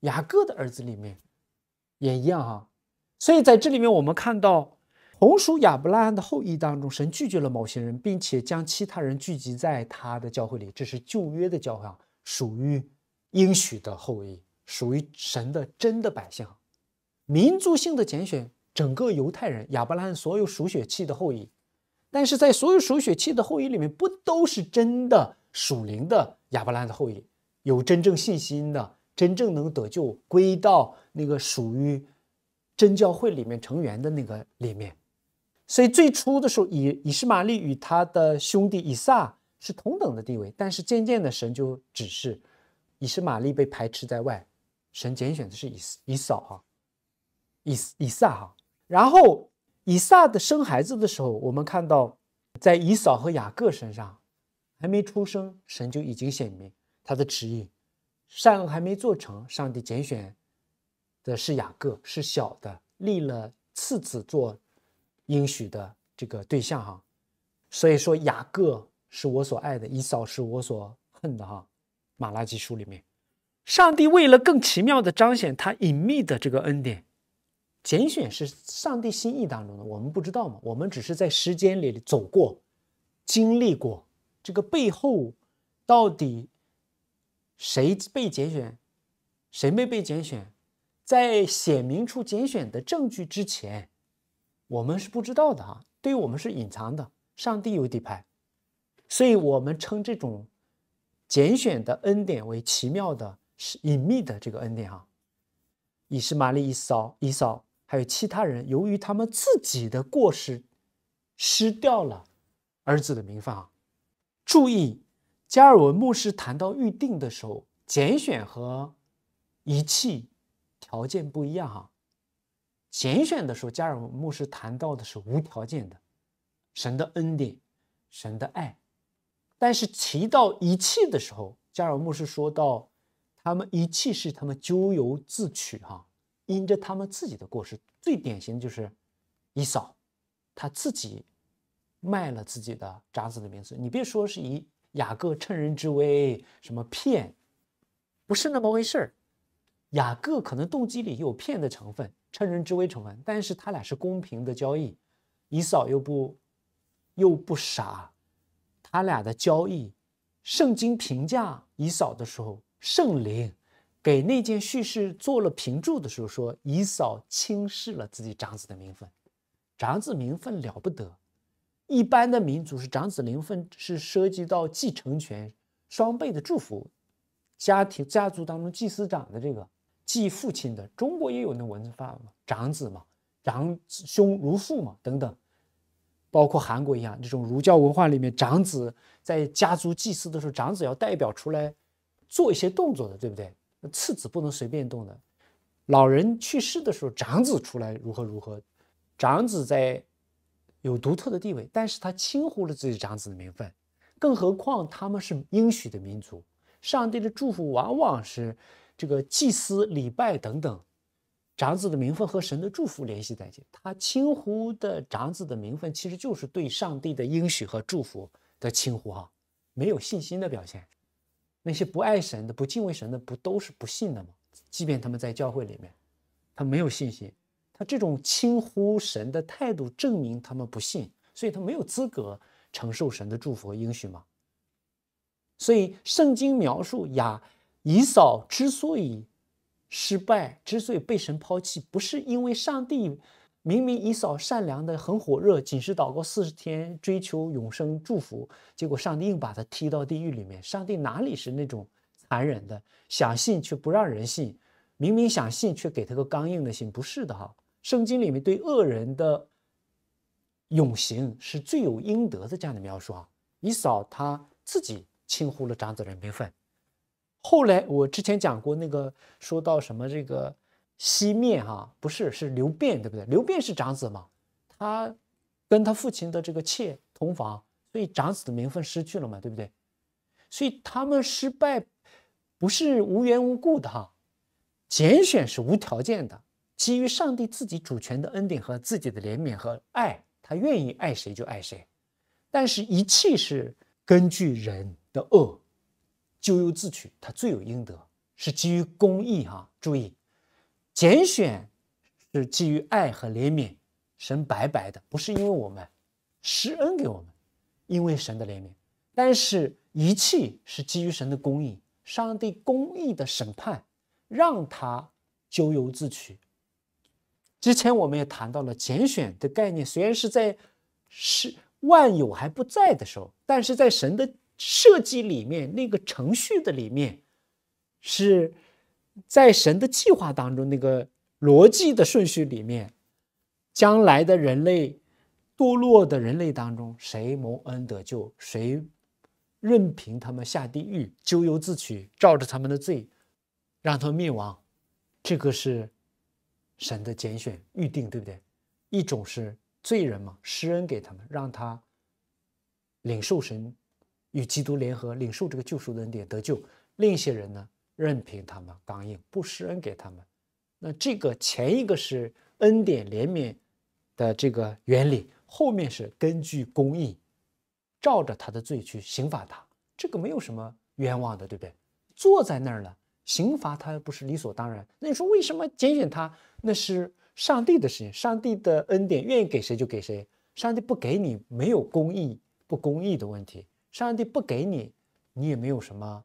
雅各的儿子里面也一样啊。所以在这里面，我们看到同属亚伯拉罕的后裔当中，神拒绝了某些人，并且将其他人聚集在他的教会里。这是旧约的教会啊，属于。应许的后裔属于神的真的百姓，民族性的拣选，整个犹太人亚伯拉罕所有属血气的后裔，但是在所有属血气的后裔里面，不都是真的属灵的亚伯拉罕的后裔，有真正信心的，真正能得救，归到那个属于真教会里面成员的那个里面。所以最初的时候，以以实玛利与他的兄弟以撒是同等的地位，但是渐渐的，神就指示。以是玛丽被排斥在外，神拣选的是以以嫂哈，以以撒哈。然后以撒的生孩子的时候，我们看到在以嫂和雅各身上，还没出生，神就已经显明他的旨意，善恶还没做成，上帝拣选的是雅各，是小的，立了次子做应许的这个对象哈。所以说雅各是我所爱的，以嫂是我所恨的哈。马拉基书里面，上帝为了更奇妙地彰显他隐秘的这个恩典，拣选是上帝心意当中的，我们不知道嘛？我们只是在时间里走过，经历过这个背后到底谁被拣选，谁没被拣选，在显明出拣选的证据之前，我们是不知道的啊！对于我们是隐藏的，上帝有底牌，所以我们称这种。拣选的恩典为奇妙的、是隐秘的这个恩典啊。以斯玛利、以扫、以扫，还有其他人，由于他们自己的过失，失掉了儿子的名分啊。注意，加尔文牧师谈到预定的时候，拣选和遗弃条件不一样哈。拣选的时候，加尔文牧师谈到的是无条件的，神的恩典，神的爱。但是提到遗弃的时候，加尔木是说到，他们遗弃是他们咎由自取哈，因着他们自己的过失。最典型的就是，伊嫂，他自己卖了自己的长子的名字。你别说是以雅各趁人之危什么骗，不是那么回事儿。雅各可能动机里有骗的成分，趁人之危成分，但是他俩是公平的交易。伊嫂又不又不傻。他俩的交易，圣经评价以扫的时候，圣灵给那件叙事做了评注的时候说，以扫轻视了自己长子的名分，长子名分了不得，一般的民族是长子名分是涉及到继承权、双倍的祝福，家庭家族当中祭司长的这个祭父亲的，中国也有那文字范嘛，长子嘛，长兄如父嘛，等等。包括韩国一样，这种儒教文化里面，长子在家族祭祀的时候，长子要代表出来做一些动作的，对不对？次子不能随便动的。老人去世的时候，长子出来如何如何，长子在有独特的地位，但是他轻忽了自己长子的名分。更何况他们是应许的民族，上帝的祝福往往是这个祭司、礼拜等等。长子的名分和神的祝福联系在一起，他轻呼的长子的名分其实就是对上帝的应许和祝福的轻呼哈，没有信心的表现。那些不爱神的、不敬畏神的，不都是不信的吗？即便他们在教会里面，他没有信心，他这种轻呼神的态度证明他们不信，所以他没有资格承受神的祝福和应许吗？所以圣经描述雅以扫之所以。失败之所以被神抛弃，不是因为上帝明明以扫善良的很火热，仅是祷告四十天追求永生祝福，结果上帝硬把他踢到地狱里面。上帝哪里是那种残忍的想信却不让人信，明明想信却给他个刚硬的信，不是的哈，圣经里面对恶人的永刑是罪有应得的这样的描述啊。以扫他自己轻忽了长子的名分。后来我之前讲过那个，说到什么这个西面哈，不是是刘辩对不对？刘辩是长子嘛，他跟他父亲的这个妾同房，所以长子的名分失去了嘛，对不对？所以他们失败不是无缘无故的哈，拣选是无条件的，基于上帝自己主权的恩典和自己的怜悯和爱，他愿意爱谁就爱谁，但是一切是根据人的恶。咎由自取，他罪有应得，是基于公义哈。注意，拣选是基于爱和怜悯，神白白的，不是因为我们施恩给我们，因为神的怜悯。但是遗弃是基于神的公义，上帝公义的审判，让他咎由自取。之前我们也谈到了拣选的概念，虽然是在是万有还不在的时候，但是在神的。设计里面那个程序的里面，是在神的计划当中那个逻辑的顺序里面，将来的人类堕落的人类当中，谁蒙恩得救，谁任凭他们下地狱，咎由自取，照着他们的罪，让他们灭亡，这个是神的拣选预定，对不对？一种是罪人嘛，施恩给他们，让他领受神。与基督联合，领受这个救赎的恩典得救；另一些人呢，任凭他们刚硬，不施恩给他们。那这个前一个是恩典怜悯的这个原理，后面是根据公义，照着他的罪去刑罚他。这个没有什么冤枉的，对不对？坐在那儿了，刑罚他又不是理所当然。那你说为什么拣选他？那是上帝的事情，上帝的恩典愿意给谁就给谁，上帝不给你，没有公义不公义的问题。上帝不给你，你也没有什么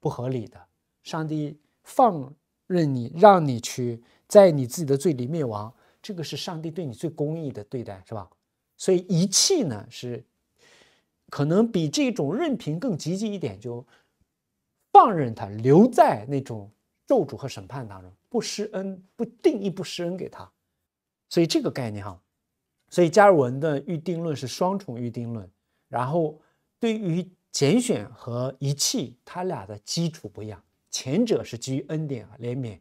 不合理的。上帝放任你，让你去在你自己的罪里灭亡，这个是上帝对你最公义的对待，是吧？所以遗弃呢，是可能比这种任凭更积极一点，就放任他留在那种咒诅和审判当中，不施恩，不定义，不施恩给他。所以这个概念哈，所以加尔文的预定论是双重预定论，然后。对于拣选和遗弃，他俩的基础不一样。前者是基于恩典、怜悯、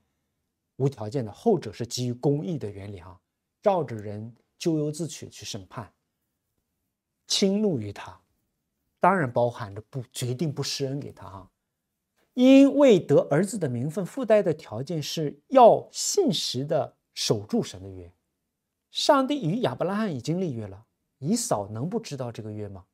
无条件的；后者是基于公义的原理，啊，照着人咎由自取去审判，轻怒于他，当然包含着不决定不施恩给他，啊。因为得儿子的名分附带的条件是要信实的守住神的约。上帝与亚伯拉罕已经立约了，以扫能不知道这个约吗？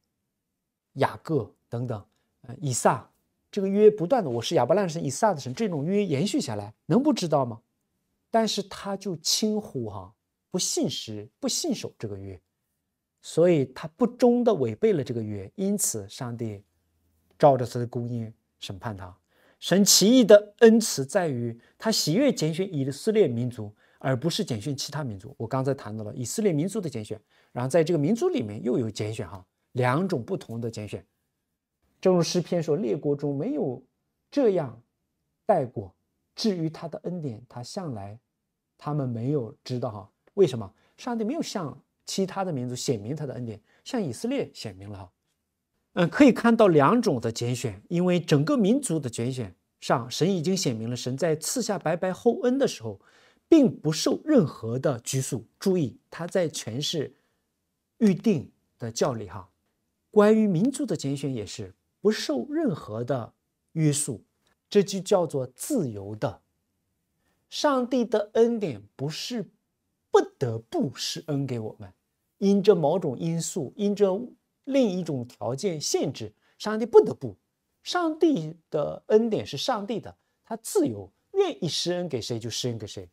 雅各等等，呃，以撒这个约不断的，我是亚伯拉罕神以撒的神，这种约延续下来，能不知道吗？但是他就轻忽哈，不信实，不信守这个约，所以他不忠的违背了这个约，因此上帝照着他的公义审判他。神奇异的恩慈在于他喜悦拣选以色列民族，而不是拣选其他民族。我刚才谈到了以色列民族的拣选，然后在这个民族里面又有拣选哈。两种不同的拣选，正如诗篇说：“列国中没有这样待过。”至于他的恩典，他向来他们没有知道哈。为什么上帝没有向其他的民族显明他的恩典，向以色列显明了哈？嗯，可以看到两种的拣选，因为整个民族的拣选上，神已经显明了，神在赐下白白厚恩的时候，并不受任何的拘束。注意，他在诠释预定的教理哈。关于民族的拣选也是不受任何的约束，这就叫做自由的。上帝的恩典不是不得不施恩给我们，因着某种因素，因着另一种条件限制，上帝不得不。上帝的恩典是上帝的，他自由，愿意施恩给谁就施恩给谁，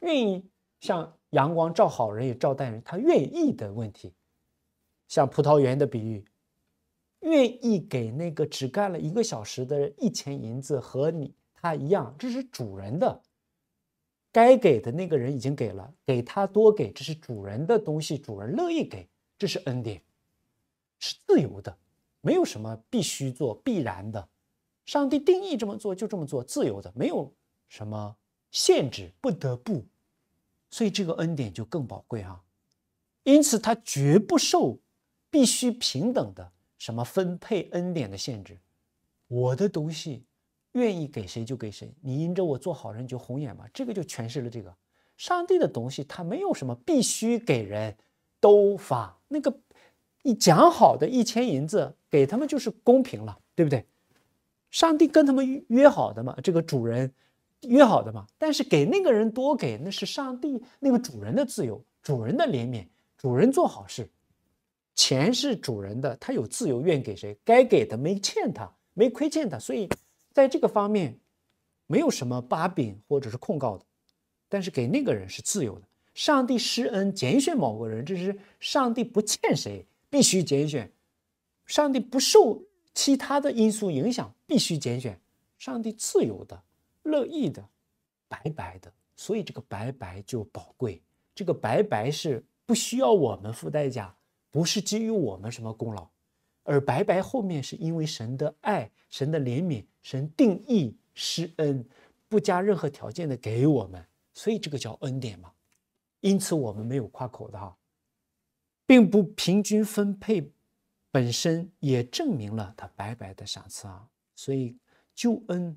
愿意像阳光照好人也照待人，他愿意的问题。像葡萄园的比喻，愿意给那个只干了一个小时的人一钱银子，和你他一样，这是主人的。该给的那个人已经给了，给他多给，这是主人的东西，主人乐意给，这是恩典，是自由的，没有什么必须做必然的。上帝定义这么做，就这么做，自由的，没有什么限制，不得不。所以这个恩典就更宝贵啊，因此他绝不受。必须平等的什么分配恩典的限制，我的东西，愿意给谁就给谁。你因着我做好人就红眼吧，这个就诠释了这个，上帝的东西他没有什么必须给人都发那个，你讲好的一千银子给他们就是公平了，对不对？上帝跟他们约好的嘛，这个主人约好的嘛。但是给那个人多给，那是上帝那个主人的自由，主人的怜悯，主人做好事。钱是主人的，他有自由，愿给谁该给的，没欠他，没亏欠他，所以在这个方面没有什么把柄或者是控告的。但是给那个人是自由的，上帝施恩拣选某个人，这是上帝不欠谁，必须拣选，上帝不受其他的因素影响，必须拣选，上帝自由的、乐意的、白白的，所以这个白白就宝贵，这个白白是不需要我们付代价。不是基于我们什么功劳，而白白后面是因为神的爱、神的怜悯、神定义施恩，不加任何条件的给我们，所以这个叫恩典嘛。因此我们没有夸口的哈，并不平均分配，本身也证明了他白白的赏赐啊。所以救恩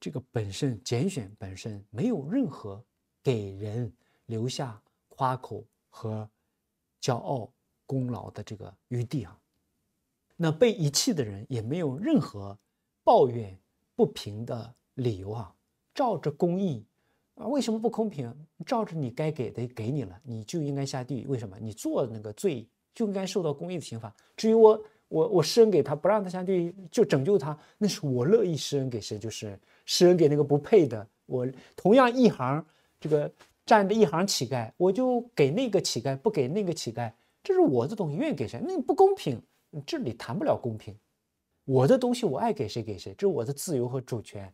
这个本身拣选本身没有任何给人留下夸口和骄傲。功劳的这个余地啊，那被遗弃的人也没有任何抱怨不平的理由啊。照着公义啊，为什么不公平？照着你该给的给你了，你就应该下地狱。为什么你做那个罪就应该受到公义的刑罚？至于我，我，我施恩给他，不让他下地狱，就拯救他，那是我乐意施恩给谁，就是施恩给那个不配的。我同样一行这个站着一行乞丐，我就给那个乞丐，不给那个乞丐。这是我的东西，愿意给谁，那不公平。这里谈不了公平。我的东西，我爱给谁给谁，这是我的自由和主权。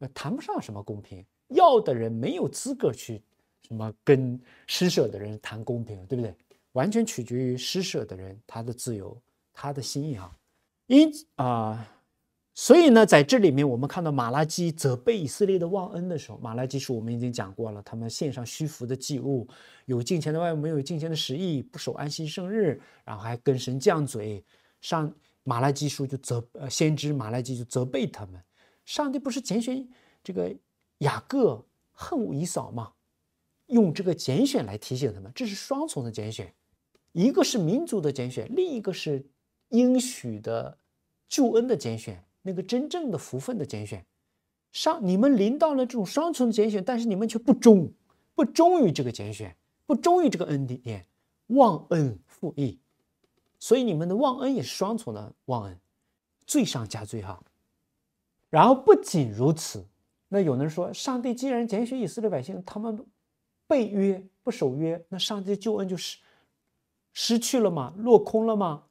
呃，谈不上什么公平。要的人没有资格去什么跟施舍的人谈公平，对不对？完全取决于施舍的人他的自由，他的心意啊。因啊。所以呢，在这里面，我们看到马拉基责备以色列的忘恩的时候，马拉基书我们已经讲过了，他们献上虚浮的祭物，有金钱的外物，没有金钱的实意，不守安息圣日，然后还跟神犟嘴，上马拉基书就责呃先知马拉基就责备他们。上帝不是拣选这个雅各恨乌以扫吗？用这个拣选来提醒他们，这是双重的拣选，一个是民族的拣选，另一个是应许的救恩的拣选。那个真正的福分的拣选，上你们临到了这种双重的拣选，但是你们却不忠，不忠于这个拣选，不忠于这个恩典，忘恩负义，所以你们的忘恩也是双重的忘恩，罪上加罪哈。然后不仅如此，那有人说，上帝既然拣选以色列百姓，他们背约不守约，那上帝的救恩就是失去了吗？落空了吗？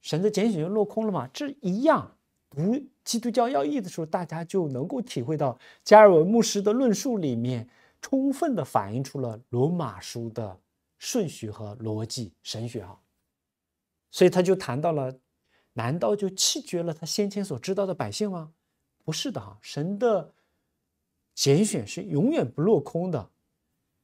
神的拣选就落空了吗？这一样。读《基督教要义》的时候，大家就能够体会到加尔文牧师的论述里面充分地反映出了罗马书的顺序和逻辑神学啊，所以他就谈到了：难道就弃绝了他先前所知道的百姓吗？不是的哈，神的拣选是永远不落空的。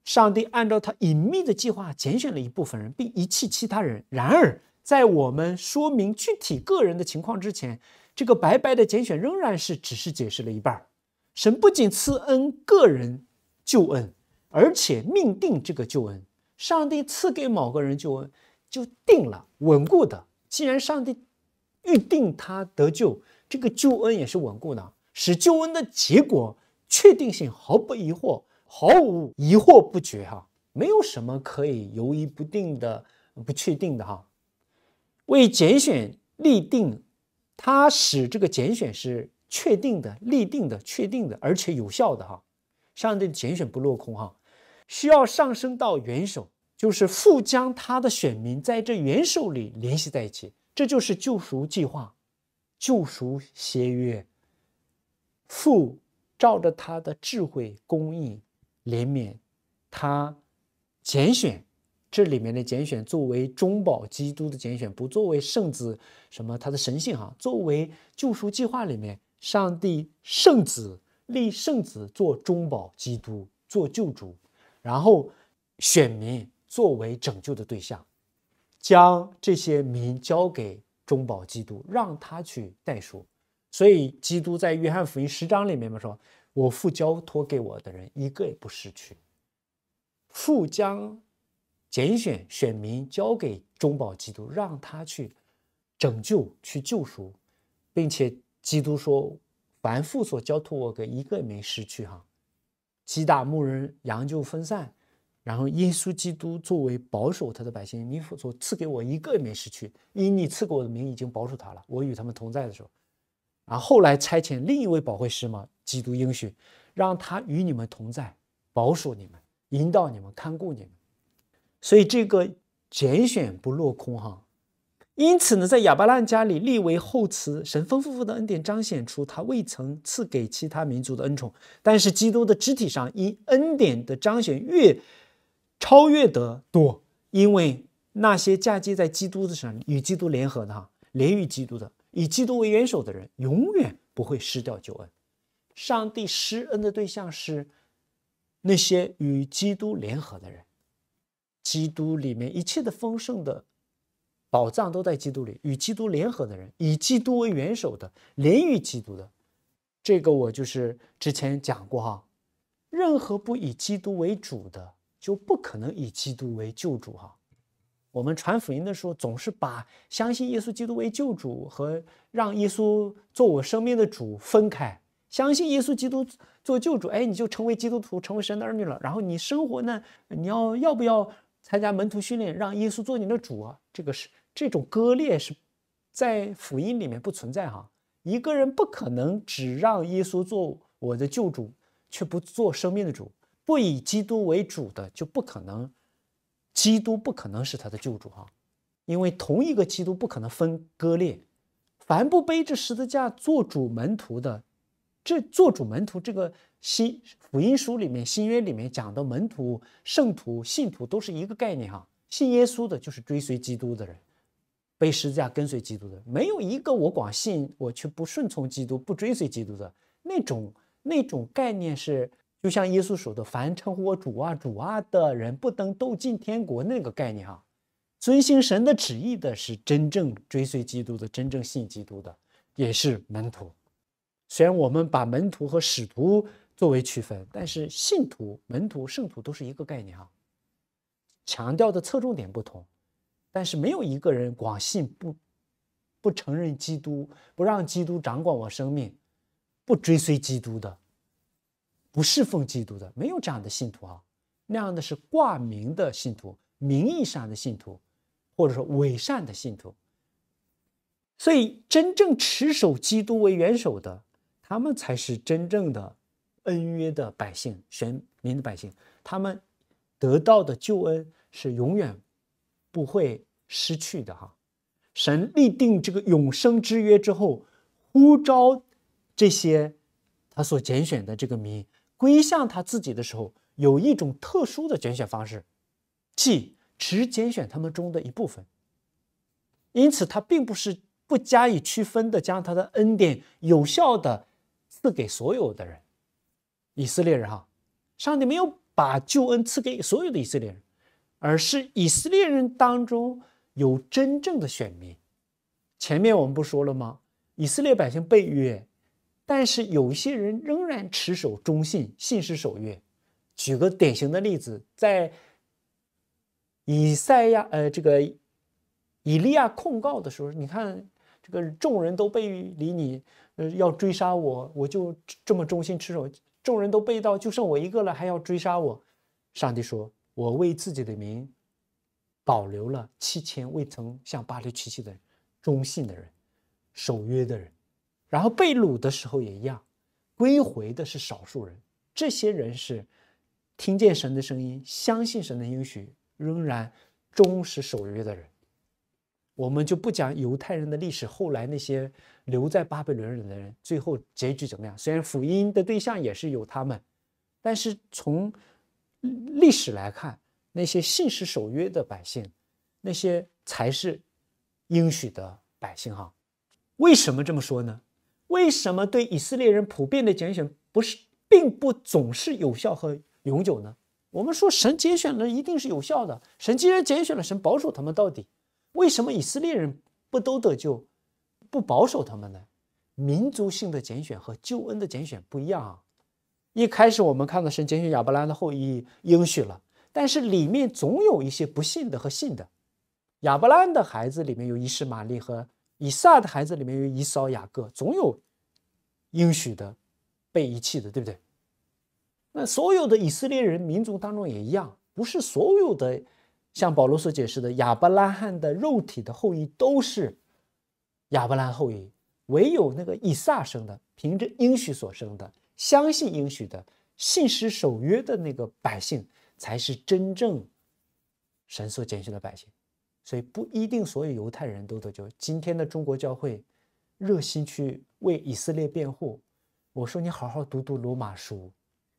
上帝按照他隐秘的计划拣选了一部分人，并遗弃其他人。然而，在我们说明具体个人的情况之前，这个白白的拣选仍然是只是解释了一半神不仅赐恩个人救恩，而且命定这个救恩。上帝赐给某个人救恩，就定了稳固的。既然上帝预定他得救，这个救恩也是稳固的，使救恩的结果确定性毫不疑惑，毫无疑惑不决哈，没有什么可以犹疑不定的、不确定的哈。为拣选立定。他使这个简选是确定的、立定的、确定的，而且有效的哈，上帝的简选不落空哈。需要上升到元首，就是父将他的选民在这元首里联系在一起，这就是救赎计划、救赎协约。父照着他的智慧、公义、怜悯，他简选。这里面的拣选作为中保基督的拣选，不作为圣子什么他的神性哈，作为救赎计划里面，上帝圣子立圣子做中保基督做救主，然后选民作为拯救的对象，将这些民交给中保基督，让他去代赎。所以基督在约翰福音十章里面嘛说：“我父交托给我的人，一个也不失去。”父将。拣选选民交给中保基督，让他去拯救、去救赎，并且基督说：“凡父所交托我给一个也没失去。”哈，击打牧人，羊就分散。然后耶稣基督作为保守他的百姓，你所赐给我一个也没失去，因你赐给我的名已经保守他了。我与他们同在的时候，啊，后来差遣另一位保惠师嘛，基督应许让他与你们同在，保守你们，引导你们，看顾你们。所以这个拣选不落空哈，因此呢，在亚伯拉罕家里立为后祠，神丰富的恩典彰显出他未曾赐给其他民族的恩宠。但是基督的肢体上，因恩典的彰显越超越得多，因为那些嫁接在基督的上与基督联合的哈，连与基督的以基督为元首的人，永远不会失掉救恩。上帝施恩的对象是那些与基督联合的人。基督里面一切的丰盛的宝藏都在基督里，与基督联合的人，以基督为元首的，连于基督的，这个我就是之前讲过哈。任何不以基督为主的，就不可能以基督为救主哈。我们传福音的时候，总是把相信耶稣基督为救主和让耶稣做我生命的主分开。相信耶稣基督做救主，哎，你就成为基督徒，成为神的儿女了。然后你生活呢，你要要不要？参加门徒训练，让耶稣做你的主啊！这个是这种割裂是，在福音里面不存在哈。一个人不可能只让耶稣做我的救主，却不做生命的主。不以基督为主的，就不可能，基督不可能是他的救主哈。因为同一个基督不可能分割裂。凡不背着十字架做主门徒的，这做主门徒这个。新福音书里面、新约里面讲的门徒、圣徒、信徒都是一个概念哈。信耶稣的就是追随基督的人，被十字架跟随基督的，没有一个我光信我却不顺从基督、不追随基督的那种那种概念是。就像耶稣说的：“凡称呼我主啊、主啊的人，不能都进天国。”那个概念哈，遵行神的旨意的是真正追随基督的、真正信基督的，也是门徒。虽然我们把门徒和使徒。作为区分，但是信徒、门徒、圣徒都是一个概念啊，强调的侧重点不同，但是没有一个人广信不不承认基督，不让基督掌管我生命，不追随基督的，不侍奉基督的，没有这样的信徒啊，那样的是挂名的信徒，名义上的信徒，或者说伪善的信徒。所以真正持守基督为元首的，他们才是真正的。恩约的百姓，选民的百姓，他们得到的救恩是永远不会失去的哈。神立定这个永生之约之后，呼召这些他所拣选的这个民归向他自己的时候，有一种特殊的拣选方式，即只拣选他们中的一部分。因此，他并不是不加以区分的将他的恩典有效的赐给所有的人。以色列人哈，上帝没有把救恩赐给所有的以色列人，而是以色列人当中有真正的选民。前面我们不说了吗？以色列百姓背约，但是有些人仍然持守忠信，信实守约。举个典型的例子，在以赛亚呃这个以利亚控告的时候，你看这个众人都背离你，呃要追杀我，我就这么忠心持守。众人都被盗，就剩我一个了，还要追杀我。上帝说：“我为自己的名保留了七千未曾向巴黎屈膝的忠信的人，守约的人。”然后被掳的时候也一样，归回的是少数人。这些人是听见神的声音，相信神的应许，仍然忠实守约的人。我们就不讲犹太人的历史，后来那些留在巴比伦人的人，最后结局怎么样？虽然福音的对象也是有他们，但是从历史来看，那些信实守约的百姓，那些才是应许的百姓哈。为什么这么说呢？为什么对以色列人普遍的拣选不是并不总是有效和永久呢？我们说神拣选了一定是有效的，神既然拣选了，神保守他们到底。为什么以色列人不都得就不保守他们呢？民族性的拣选和救恩的拣选不一样啊！一开始我们看到是拣选亚伯拉罕的后裔应许了，但是里面总有一些不信的和信的。亚伯拉罕的孩子里面有伊实玛利和以撒的孩子里面有以扫、雅各，总有应许的被遗弃的，对不对？那所有的以色列人民族当中也一样，不是所有的。像保罗所解释的，亚伯拉罕的肉体的后裔都是亚伯罕后裔，唯有那个以撒生的，凭着应许所生的，相信应许的，信实守约的那个百姓，才是真正神所拣选的百姓。所以不一定所有犹太人都得救。今天的中国教会热心去为以色列辩护，我说你好好读读罗马书，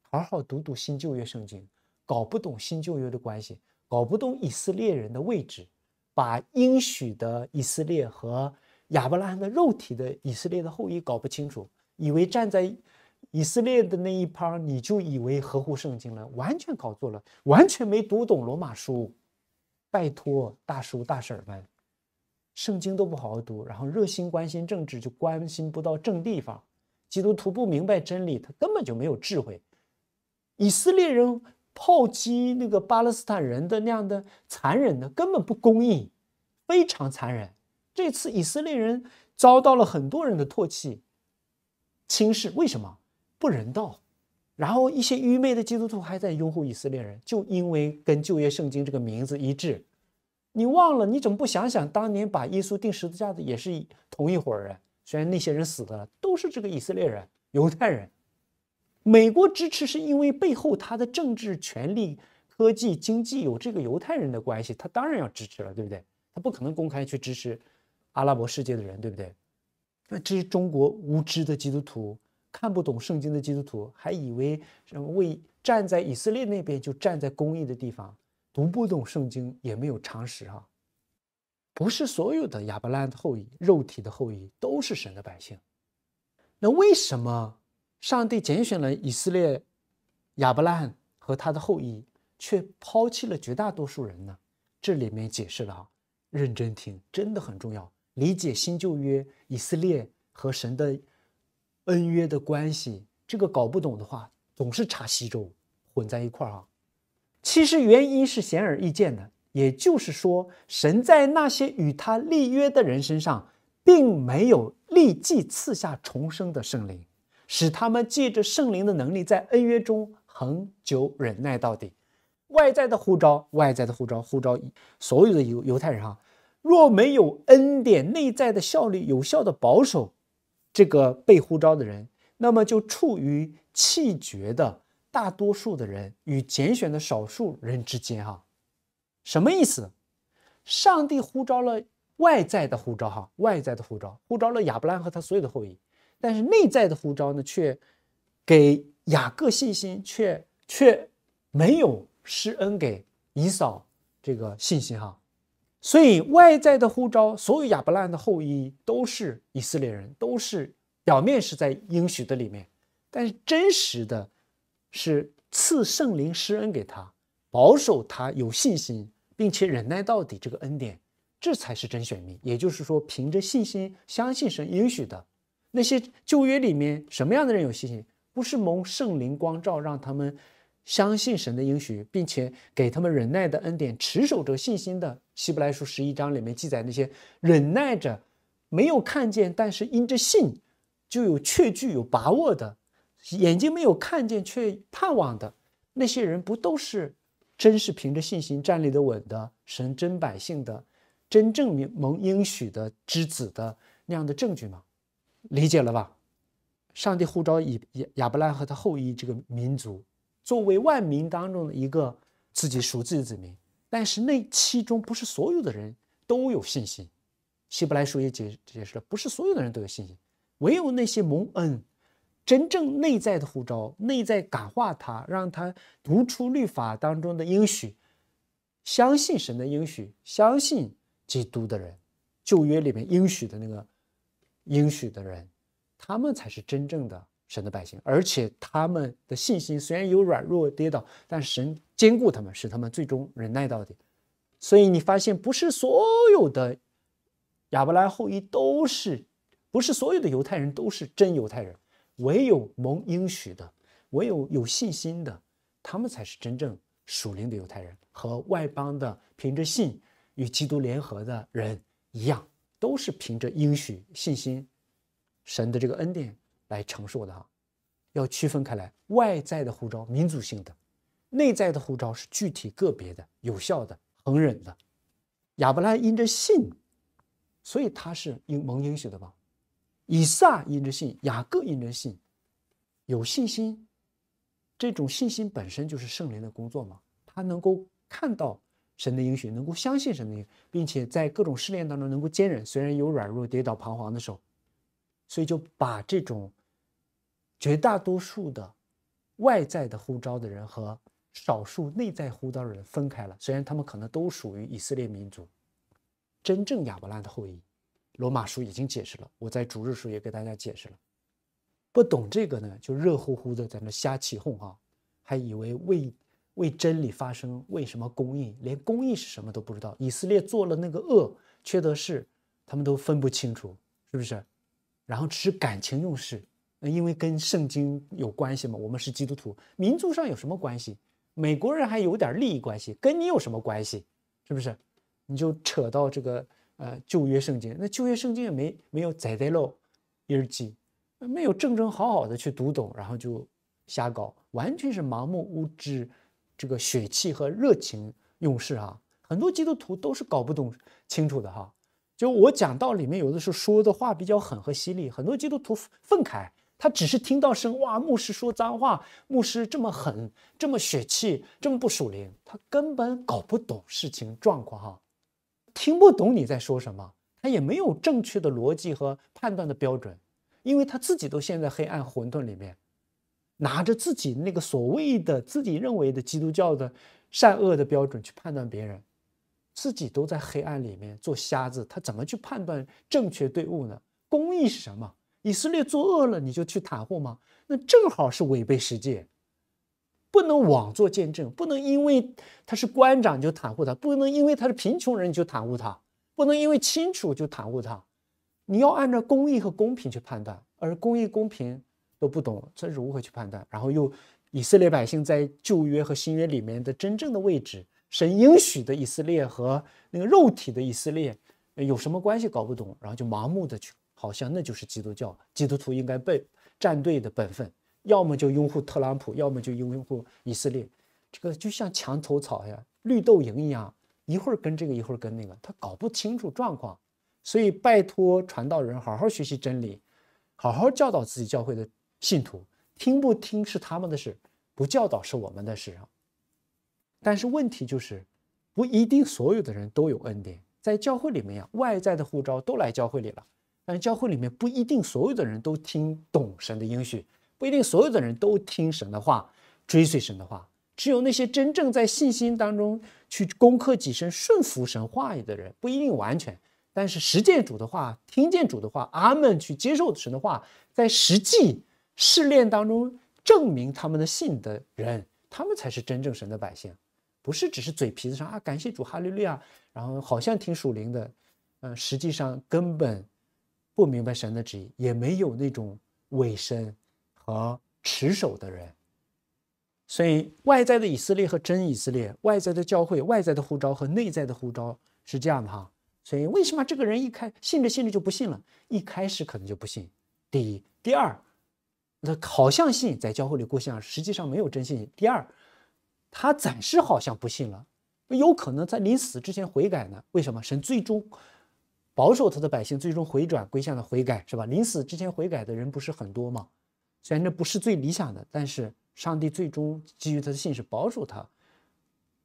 好好读读新旧约圣经，搞不懂新旧约的关系。搞不懂以色列人的位置，把应许的以色列和亚伯拉罕的肉体的以色列的后裔搞不清楚，以为站在以色列的那一方，你就以为合乎圣经了，完全搞错了，完全没读懂罗马书。拜托，大叔大婶们，圣经都不好好读，然后热心关心政治，就关心不到正地方。基督徒不明白真理，他根本就没有智慧。以色列人。炮击那个巴勒斯坦人的那样的残忍的，根本不公义，非常残忍。这次以色列人遭到了很多人的唾弃、轻视，为什么？不人道。然后一些愚昧的基督徒还在拥护以色列人，就因为跟旧约圣经这个名字一致。你忘了，你怎么不想想，当年把耶稣钉十字架的也是同一伙人，虽然那些人死的了，都是这个以色列人、犹太人。美国支持是因为背后他的政治、权力、科技、经济有这个犹太人的关系，他当然要支持了，对不对？他不可能公开去支持阿拉伯世界的人，对不对？那这是中国无知的基督徒，看不懂圣经的基督徒，还以为为站在以色列那边就站在公益的地方，读不懂圣经也没有常识啊！不是所有的亚伯兰的后裔、肉体的后裔都是神的百姓，那为什么？上帝拣选了以色列、亚伯拉罕和他的后裔，却抛弃了绝大多数人呢？这里面解释了啊，认真听，真的很重要。理解新旧约以色列和神的恩约的关系，这个搞不懂的话，总是查西周混在一块儿啊。其实原因是显而易见的，也就是说，神在那些与他立约的人身上，并没有立即赐下重生的圣灵。使他们借着圣灵的能力，在恩约中恒久忍耐到底。外在的呼召，外在的呼召，呼召所有的犹犹太人哈。若没有恩典内在的效力，有效的保守这个被呼召的人，那么就处于弃绝的大多数的人与拣选的少数人之间哈。什么意思？上帝呼召了外在的呼召哈，外在的呼召呼召了亚伯拉罕和他所有的后裔。但是内在的呼召呢，却给雅各信心，却却没有施恩给以扫这个信心哈。所以外在的呼召，所有亚伯拉罕的后裔都是以色列人，都是表面是在应许的里面，但是真实的，是赐圣灵施恩给他，保守他有信心，并且忍耐到底这个恩典，这才是真选民。也就是说，凭着信心相信神应许的。那些旧约里面什么样的人有信心？不是蒙圣灵光照，让他们相信神的应许，并且给他们忍耐的恩典，持守着信心的。希伯来书十一章里面记载，那些忍耐着没有看见，但是因着信就有确据、有把握的，眼睛没有看见却盼望的那些人，不都是真是凭着信心站立的稳的神真百姓的真正蒙蒙应许的之子的那样的证据吗？理解了吧？上帝呼召以亚伯拉罕和他后裔这个民族，作为万民当中的一个自己属自己的民，但是那其中不是所有的人都有信心。希伯来书也解解释了，不是所有的人都有信心，唯有那些蒙恩、真正内在的呼召、内在感化他，让他读出律法当中的应许，相信神的应许，相信基督的人，旧约里面应许的那个。应许的人，他们才是真正的神的百姓，而且他们的信心虽然有软弱跌倒，但神坚固他们，使他们最终忍耐到底。所以你发现，不是所有的亚伯拉罕后裔都是，不是所有的犹太人都是真犹太人，唯有蒙应许的，唯有有信心的，他们才是真正属灵的犹太人，和外邦的凭着信与基督联合的人一样。都是凭着应许信心、神的这个恩典来承受的哈，要区分开来，外在的护照、民族性的，内在的护照是具体个别的、有效的、恒忍的。亚伯拉因着信，所以他是蒙应许的吧？以撒因着信，雅各因着信，有信心，这种信心本身就是圣灵的工作嘛，他能够看到。神的英雄能够相信神的，并且在各种试炼当中能够坚忍，虽然有软弱、跌倒、彷徨的时候，所以就把这种绝大多数的外在的呼召的人和少数内在呼召的人分开了。虽然他们可能都属于以色列民族，真正亚伯拉的后裔。罗马书已经解释了，我在主日书也给大家解释了。不懂这个呢，就热乎乎的在那瞎起哄哈，还以为为。为真理发声，为什么公义？连公义是什么都不知道。以色列做了那个恶、缺德事，他们都分不清楚，是不是？然后只感情用事，因为跟圣经有关系嘛。我们是基督徒，民族上有什么关系？美国人还有点利益关系，跟你有什么关系？是不是？你就扯到这个呃旧约圣经，那旧约圣经也没没有仔仔漏，也记，没有正正好好地去读懂，然后就瞎搞，完全是盲目无知。这个血气和热情用事啊，很多基督徒都是搞不懂、清楚的哈。就我讲到里面，有的时候说的话比较狠和犀利，很多基督徒愤慨。他只是听到声哇，牧师说脏话，牧师这么狠、这么血气、这么不属灵，他根本搞不懂事情状况哈，听不懂你在说什么，他也没有正确的逻辑和判断的标准，因为他自己都陷在黑暗混沌里面。拿着自己那个所谓的、自己认为的基督教的善恶的标准去判断别人，自己都在黑暗里面做瞎子，他怎么去判断正确对误呢？公义是什么？以色列作恶了，你就去袒护吗？那正好是违背世界，不能枉做见证，不能因为他是官长就袒护他，不能因为他是贫穷人就袒护他，不能因为亲属就袒护他，你要按照公义和公平去判断，而公义公平。都不懂这如何去判断，然后又以色列百姓在旧约和新约里面的真正的位置，神应许的以色列和那个肉体的以色列有什么关系，搞不懂，然后就盲目的去，好像那就是基督教，基督徒应该被站队的本分，要么就拥护特朗普，要么就拥护以色列，这个就像墙头草呀，绿豆蝇一样，一会儿跟这个，一会儿跟那个，他搞不清楚状况，所以拜托传道人好好学习真理，好好教导自己教会的。信徒听不听是他们的事，不教导是我们的事啊。但是问题就是，不一定所有的人都有恩典。在教会里面呀，外在的呼召都来教会里了，但教会里面不一定所有的人都听懂神的应许，不一定所有的人都听神的话，追随神的话。只有那些真正在信心当中去攻克己身、顺服神话语的人，不一定完全。但是实践主的话，听见主的话，阿门，去接受神的话，在实际。试炼当中证明他们的信的人，他们才是真正神的百姓，不是只是嘴皮子上啊，感谢主哈利路啊，然后好像挺属灵的，嗯，实际上根本不明白神的旨意，也没有那种委身和持守的人，所以外在的以色列和真以色列，外在的教会，外在的护照和内在的护照是这样的哈，所以为什么这个人一开信着信着就不信了？一开始可能就不信，第一，第二。那好像信，在教会里过信，实际上没有真信。第二，他暂时好像不信了，有可能在临死之前悔改呢。为什么？神最终保守他的百姓，最终回转归向了悔改，是吧？临死之前悔改的人不是很多吗？虽然这不是最理想的，但是上帝最终基于他的信是保守他，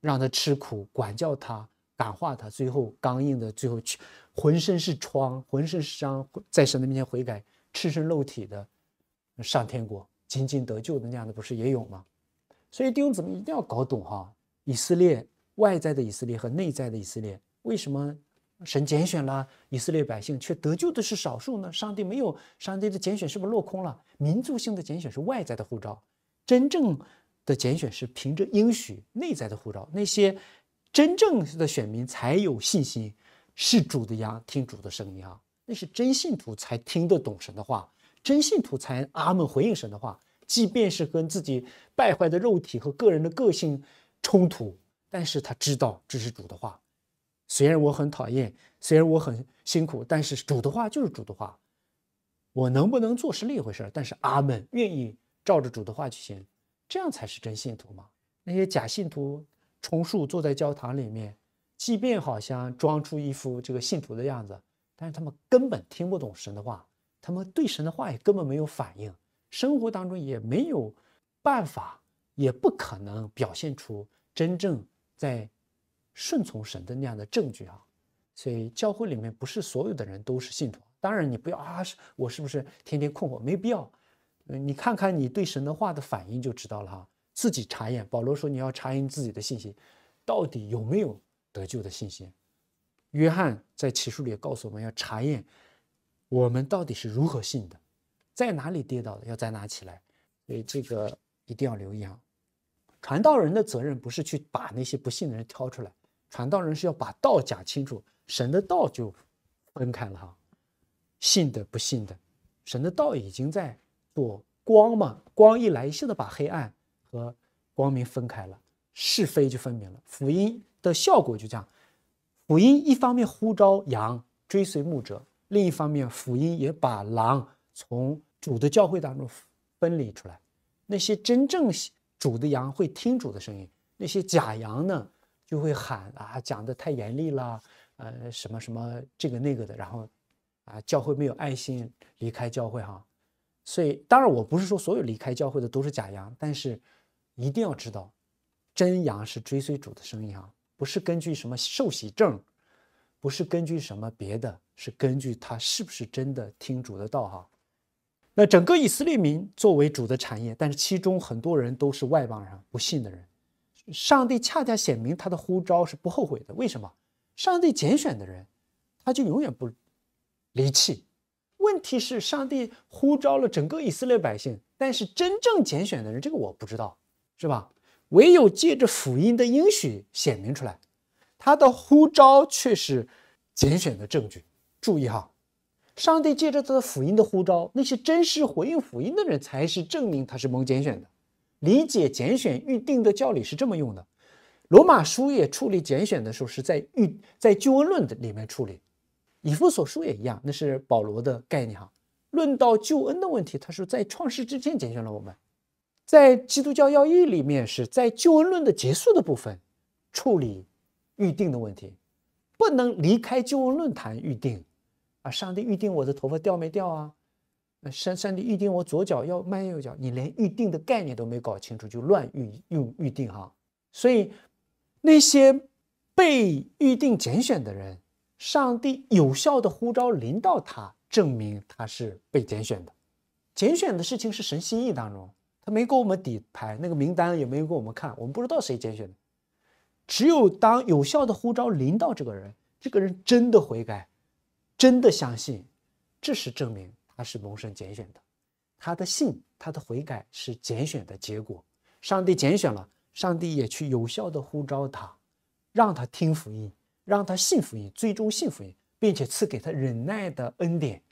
让他吃苦、管教他、感化他，最后刚硬的，最后去浑身是疮、浑身是伤，在神的面前悔改，赤身露体的。上天国、仅仅得救的那样的不是也有吗？所以弟兄姊妹一定要搞懂哈，以色列外在的以色列和内在的以色列，为什么神拣选了以色列百姓，却得救的是少数呢？上帝没有，上帝的拣选是不是落空了？民族性的拣选是外在的护照，真正的拣选是凭着应许内在的护照。那些真正的选民才有信心，是主的羊，听主的声音啊。那是真信徒才听得懂神的话。真信徒才阿们回应神的话，即便是跟自己败坏的肉体和个人的个性冲突，但是他知道这是主的话。虽然我很讨厌，虽然我很辛苦，但是主的话就是主的话。我能不能做是另一回事，但是阿门愿意照着主的话去行，这样才是真信徒嘛。那些假信徒充数坐在教堂里面，即便好像装出一副这个信徒的样子，但是他们根本听不懂神的话。他们对神的话也根本没有反应，生活当中也没有办法，也不可能表现出真正在顺从神的那样的证据啊。所以教会里面不是所有的人都是信徒。当然你不要啊，我是不是天天困惑？没必要。你看看你对神的话的反应就知道了哈。自己查验。保罗说你要查验自己的信心，到底有没有得救的信心。约翰在启示里也告诉我们要查验。我们到底是如何信的？在哪里跌倒的，要在哪起来。所以这个一定要留意啊！传道人的责任不是去把那些不信的人挑出来，传道人是要把道讲清楚。神的道就分开了哈，信的不信的，神的道已经在做光嘛。光一来，一下子把黑暗和光明分开了，是非就分明了。福音的效果就这样，福音一方面呼召羊追随牧者。另一方面，福音也把狼从主的教会当中分离出来。那些真正主的羊会听主的声音，那些假羊呢，就会喊啊，讲的太严厉了，呃，什么什么这个那个的，然后啊，教会没有爱心，离开教会哈。所以，当然我不是说所有离开教会的都是假羊，但是一定要知道，真羊是追随主的声音啊，不是根据什么受洗证，不是根据什么别的。是根据他是不是真的听主的道哈，那整个以色列民作为主的产业，但是其中很多人都是外邦人，不信的人。上帝恰恰显明他的呼召是不后悔的，为什么？上帝拣选的人，他就永远不离弃。问题是，上帝呼召了整个以色列百姓，但是真正拣选的人，这个我不知道，是吧？唯有借着福音的应许显明出来，他的呼召却是拣选的证据。注意哈，上帝借着他的福音的呼召，那些真实回应福音的人，才是证明他是蒙拣选的。理解拣选预定的教理是这么用的。罗马书也处理拣选的时候，是在预在救恩论的里面处理。以弗所书也一样，那是保罗的概念哈。论到救恩的问题，他说在创世之前拣选了我们。在《基督教要义》里面是在救恩论的结束的部分处理预定的问题，不能离开救恩论谈预定。啊！上帝预定我的头发掉没掉啊？那上上帝预定我左脚要迈右脚，你连预定的概念都没搞清楚就乱预用预定哈。所以那些被预定拣选的人，上帝有效的呼召临到他，证明他是被拣选的。拣选的事情是神心意当中，他没给我们底牌，那个名单也没给我们看，我们不知道谁拣选的。只有当有效的呼召临到这个人，这个人真的悔改。真的相信，这是证明他是蒙神拣选的，他的信、他的悔改是拣选的结果。上帝拣选了，上帝也去有效的呼召他，让他听福音，让他信福音，最终信福音，并且赐给他忍耐的恩典。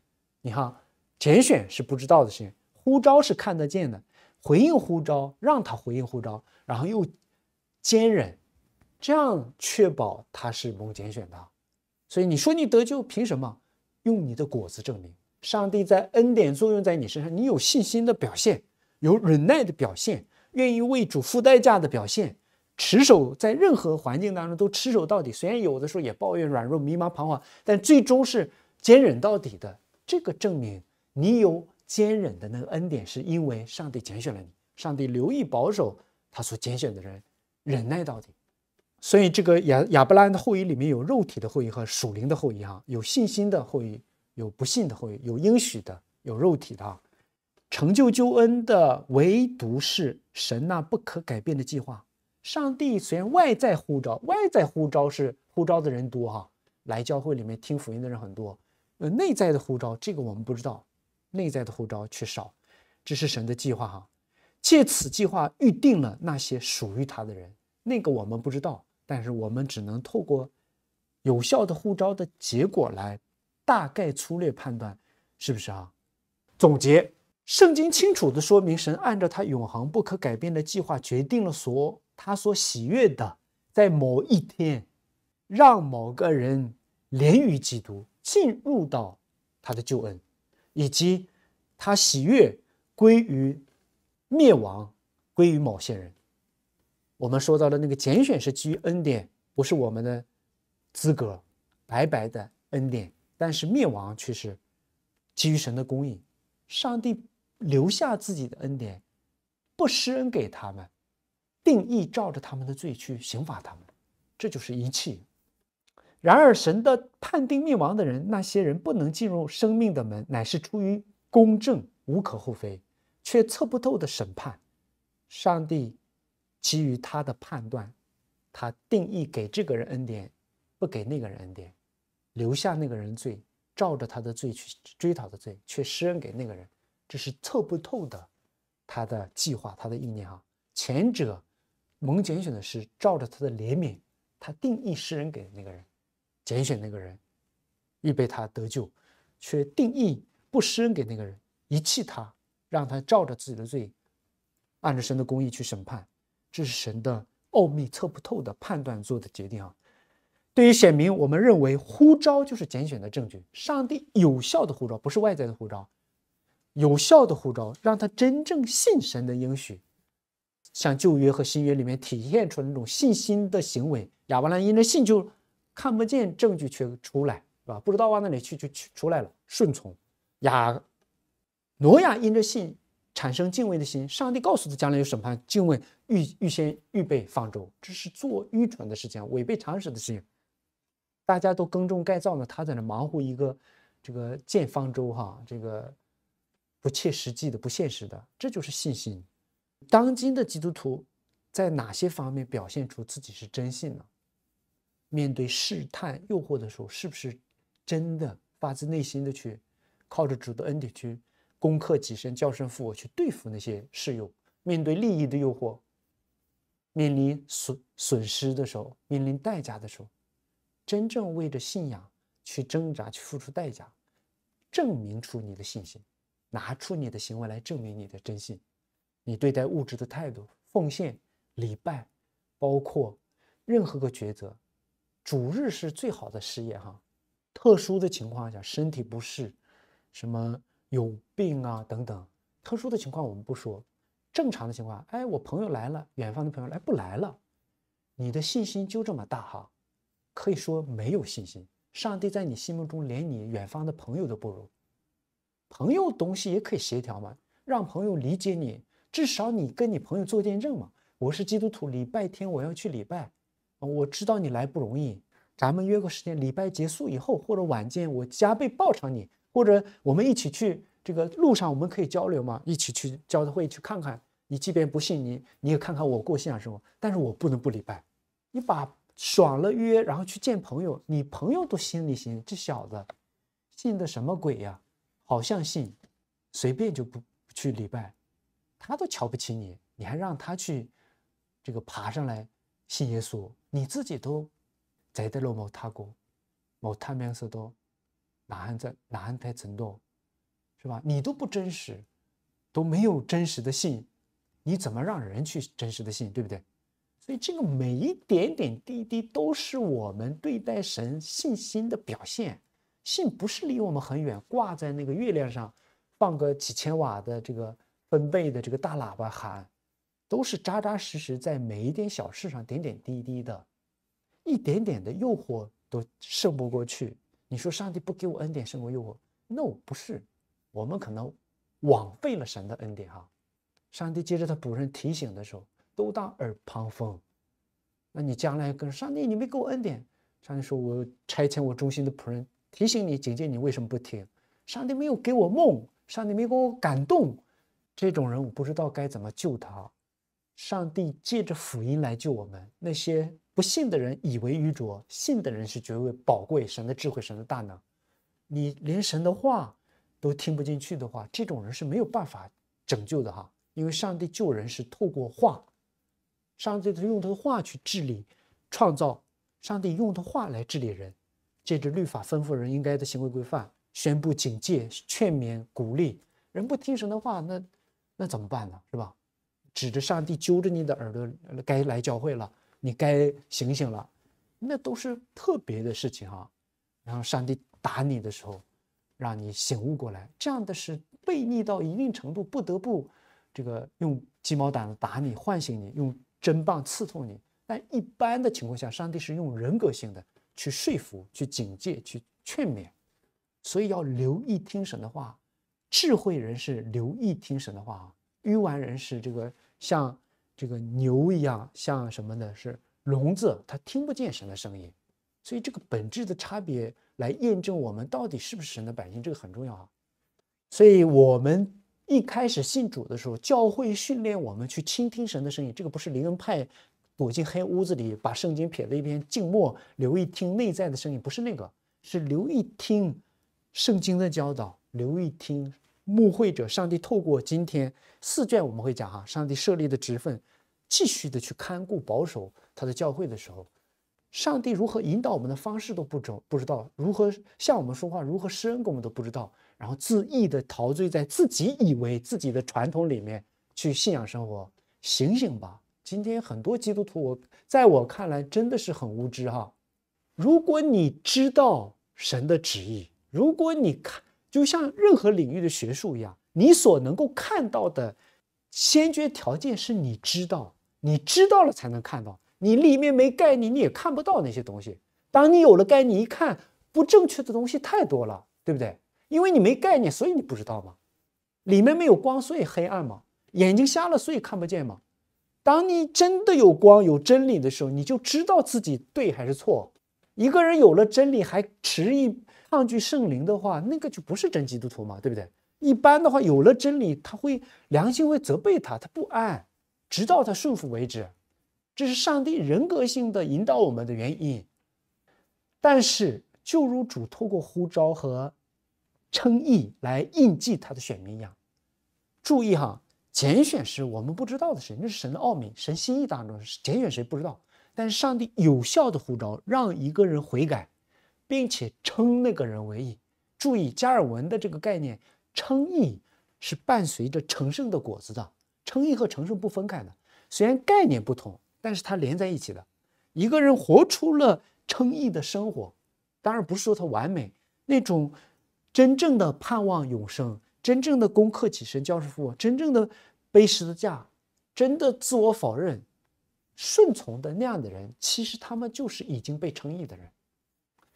你看，拣选是不知道的事，情，呼召是看得见的，回应呼召，让他回应呼召，然后又坚忍，这样确保他是蒙拣选的。所以你说你得救，凭什么？用你的果子证明，上帝在恩典作用在你身上，你有信心的表现，有忍耐的表现，愿意为主付代价的表现，持守在任何环境当中都持守到底。虽然有的时候也抱怨、软弱、迷茫、彷徨，但最终是坚忍到底的。这个证明你有坚忍的那个恩典，是因为上帝拣选了你，上帝留意保守他所拣选的人，忍耐到底。所以这个亚亚伯拉罕的后裔里面有肉体的后裔和属灵的后裔哈，有信心的后裔，有不信的后裔，有应许的，有肉体的啊。成就救恩的唯独是神那不可改变的计划。上帝虽然外在呼召，外在呼召是呼召的人多哈，来教会里面听福音的人很多，呃，内在的呼召这个我们不知道，内在的呼召却少，这是神的计划哈，借此计划预定了那些属于他的人，那个我们不知道。但是我们只能透过有效的护招的结果来大概粗略判断，是不是啊？总结：圣经清楚的说明，神按照他永恒不可改变的计划，决定了所他所喜悦的，在某一天，让某个人连于基督，进入到他的救恩，以及他喜悦归于灭亡归于某些人。我们说到的那个拣选是基于恩典，不是我们的资格，白白的恩典。但是灭亡却是基于神的供应，上帝留下自己的恩典，不施恩给他们，定义照着他们的罪去刑罚他们，这就是遗弃。然而神的判定灭亡的人，那些人不能进入生命的门，乃是出于公正，无可厚非，却测不透的审判，上帝。基于他的判断，他定义给这个人恩典，不给那个人恩典，留下那个人罪，照着他的罪去追讨的罪，却施恩给那个人，这是透不透的他的计划，他的意念啊。前者蒙拣选的是照着他的怜悯，他定义施恩给那个人，拣选那个人，预备他得救，却定义不施恩给那个人，遗弃他，让他照着自己的罪，按着神的公义去审判。这是神的奥秘，测不透的判断做的决定啊。对于选民，我们认为呼召就是拣选的证据。上帝有效的呼召，不是外在的呼召。有效的呼召，让他真正信神的应许。像旧约和新约里面体现出那种信心的行为。亚伯兰因着信就看不见证据，却出来，是吧？不知道往哪里去，就出来了。顺从。亚，挪亚因着信。产生敬畏的心，上帝告诉他将来有审判，敬畏预预先预备方舟，这是做愚蠢的事情，违背常识的事情。大家都耕种盖造呢，他在那忙乎一个这个建方舟哈，这个不切实际的、不现实的，这就是信心。当今的基督徒在哪些方面表现出自己是真信呢？面对试探诱惑的时候，是不是真的发自内心的去靠着主的恩典去？攻克己身，教身负我去对付那些事友。面对利益的诱惑，面临损损失的时候，面临代价的时候，真正为着信仰去挣扎，去付出代价，证明出你的信心，拿出你的行为来证明你的真心，你对待物质的态度，奉献、礼拜，包括任何个抉择，主日是最好的事业哈。特殊的情况下，身体不适，什么？有病啊，等等，特殊的情况我们不说，正常的情况，哎，我朋友来了，远方的朋友来不来了？你的信心就这么大哈？可以说没有信心，上帝在你心目中连你远方的朋友都不如。朋友东西也可以协调嘛，让朋友理解你，至少你跟你朋友做见证嘛。我是基督徒，礼拜天我要去礼拜，我知道你来不容易，咱们约个时间，礼拜结束以后或者晚间，我加倍报偿你。或者我们一起去这个路上，我们可以交流嘛？一起去教会去看看。你即便不信你，你也看看我过信仰生活。但是我不能不礼拜。你把爽了约，然后去见朋友，你朋友都心里行，这小子信的什么鬼呀？好像信随便就不去礼拜，他都瞧不起你，你还让他去这个爬上来信耶稣？你自己都宰得了某他过，某他面色多。哪安在哪安排程多，是吧？你都不真实，都没有真实的信，你怎么让人去真实的信，对不对？所以这个每一点点滴滴都是我们对待神信心的表现。信不是离我们很远，挂在那个月亮上，放个几千瓦的这个分贝的这个大喇叭喊，都是扎扎实实，在每一点小事上点点滴滴的，一点点的诱惑都胜不过去。你说上帝不给我恩典，是因诱我？No，不是。我们可能枉费了神的恩典哈。上帝接着他仆人提醒的时候，都当耳旁风。那你将来跟上帝，你没给我恩典。上帝说：“我差遣我忠心的仆人提醒你、警戒你，为什么不听？上帝没有给我梦，上帝没给我感动，这种人我不知道该怎么救他。上帝借着福音来救我们那些。”不信的人以为愚拙，信的人是觉得宝贵。神的智慧，神的大能，你连神的话都听不进去的话，这种人是没有办法拯救的哈。因为上帝救人是透过话，上帝他用他的话去治理、创造，上帝用他话来治理人，借着律法吩咐人应该的行为规范，宣布警戒、劝勉、鼓励。人不听神的话，那那怎么办呢？是吧？指着上帝，揪着你的耳朵，该来教会了。你该醒醒了，那都是特别的事情啊。然后上帝打你的时候，让你醒悟过来，这样的事悖逆到一定程度，不得不这个用鸡毛掸子打你，唤醒你，用针棒刺痛你。但一般的情况下，上帝是用人格性的去说服、去警戒、去劝勉，所以要留意听神的话。智慧人是留意听神的话啊，愚顽人是这个像。这个牛一样，像什么呢？是聋子，他听不见神的声音，所以这个本质的差别来验证我们到底是不是神的百姓，这个很重要啊。所以我们一开始信主的时候，教会训练我们去倾听神的声音，这个不是灵恩派躲进黑屋子里把圣经撇在一边静默留意听内在的声音，不是那个，是留意听圣经的教导，留意听。牧会者，上帝透过今天四卷我们会讲哈，上帝设立的职分，继续的去看顾保守他的教会的时候，上帝如何引导我们的方式都不骤不知道，如何向我们说话，如何施恩给我们都不知道，然后自意的陶醉在自己以为自己的传统里面去信仰生活，醒醒吧！今天很多基督徒，我在我看来真的是很无知哈。如果你知道神的旨意，如果你看。就像任何领域的学术一样，你所能够看到的先决条件是你知道，你知道了才能看到。你里面没概念，你也看不到那些东西。当你有了概念，一看不正确的东西太多了，对不对？因为你没概念，所以你不知道嘛。里面没有光，所以黑暗嘛。眼睛瞎了，所以看不见嘛。当你真的有光、有真理的时候，你就知道自己对还是错。一个人有了真理，还迟疑。抗拒圣灵的话，那个就不是真基督徒嘛，对不对？一般的话，有了真理，他会良心会责备他，他不安，直到他顺服为止。这是上帝人格性的引导我们的原因。但是，就如主透过呼召和称义来应记他的选民一样，注意哈，拣选是我们不知道的事情，那是神的奥秘，神心意当中是拣选谁不知道。但是，上帝有效的呼召让一个人悔改。并且称那个人为义，注意加尔文的这个概念，称义是伴随着成圣的果子的，称义和成圣不分开的。虽然概念不同，但是它连在一起的。一个人活出了称义的生活，当然不是说他完美，那种真正的盼望永生、真正的攻克己身、教师父、真正的背十字架、真的自我否认、顺从的那样的人，其实他们就是已经被称义的人。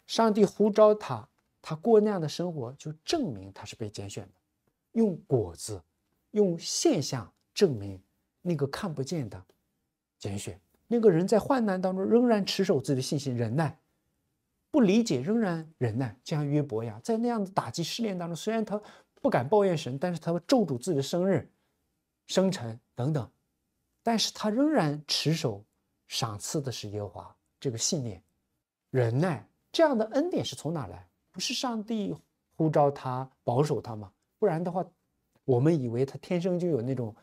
上帝呼召他，他过那样的生活，就证明他是被拣选的。用果子，用现象证明那个看不见的拣选。那个人在患难当中仍然持守自己的信心，忍耐，不理解仍然忍耐。就像约伯呀，在那样的打击、失恋当中，虽然他不敢抱怨神，但是他咒诅自己的生日、生辰等等，但是他仍然持守赏赐的是耶和华这个信念，忍耐。这样的恩典是从哪来？不是上帝呼召他保守他吗？不然的话，我们以为他天生就有那种，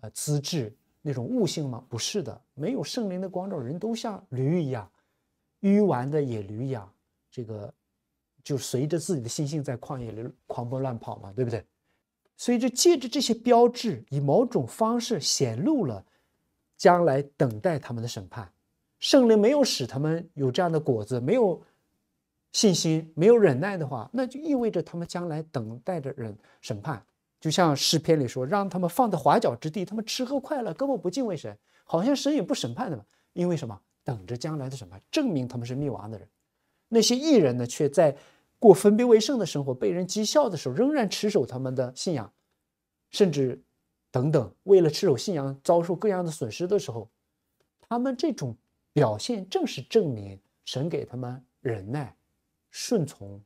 呃，资质那种悟性吗？不是的，没有圣灵的光照，人都像驴一样，愚顽的野驴一样，这个就随着自己的心性在旷野里狂奔乱跑嘛，对不对？所以就借着这些标志，以某种方式显露了将来等待他们的审判。圣灵没有使他们有这样的果子，没有。信心没有忍耐的话，那就意味着他们将来等待着审审判。就像诗篇里说：“让他们放在华角之地，他们吃喝快乐，根本不敬畏神，好像神也不审判的们。”因为什么？等着将来的审判，证明他们是灭亡的人。那些艺人呢，却在过分兵为胜的生活，被人讥笑的时候，仍然持守他们的信仰，甚至等等，为了持守信仰遭受各样的损失的时候，他们这种表现正是证明神给他们忍耐。”顺从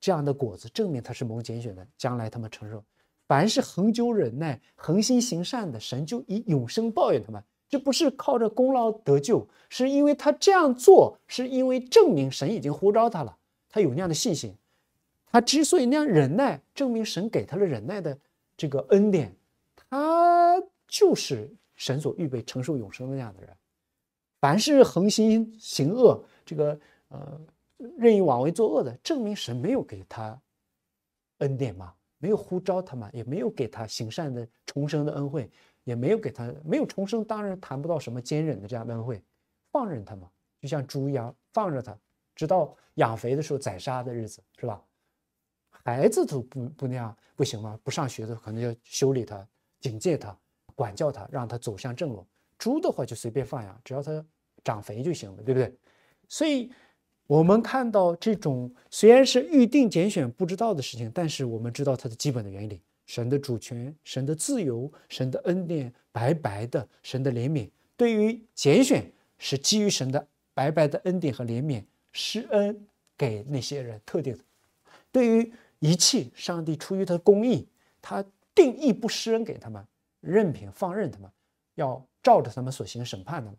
这样的果子，证明他是蒙拣选的。将来他们承受，凡是恒久忍耐、恒心行善的，神就以永生报应他们。这不是靠着功劳得救，是因为他这样做，是因为证明神已经呼召他了。他有那样的信心，他之所以那样忍耐，证明神给他了忍耐的这个恩典。他就是神所预备承受永生的那样的人。凡是恒心行恶，这个呃。任意妄为作恶的，证明神没有给他恩典吗？没有呼召他吗？也没有给他行善的重生的恩惠，也没有给他没有重生，当然谈不到什么坚忍的这样恩惠，放任他吗？就像猪一样放着他，直到养肥的时候宰杀的日子是吧？孩子都不不那样不行吗？不上学的可能要修理他、警戒他、管教他，让他走向正路。猪的话就随便放养，只要他长肥就行了，对不对？所以。我们看到这种虽然是预定拣选不知道的事情，但是我们知道它的基本的原理：神的主权、神的自由、神的恩典、白白的神的怜悯。对于拣选是基于神的白白的恩典和怜悯，施恩给那些人特定的；对于遗弃，上帝出于他的公义，他定义不施恩给他们，任凭放任他们，要照着他们所行审判的。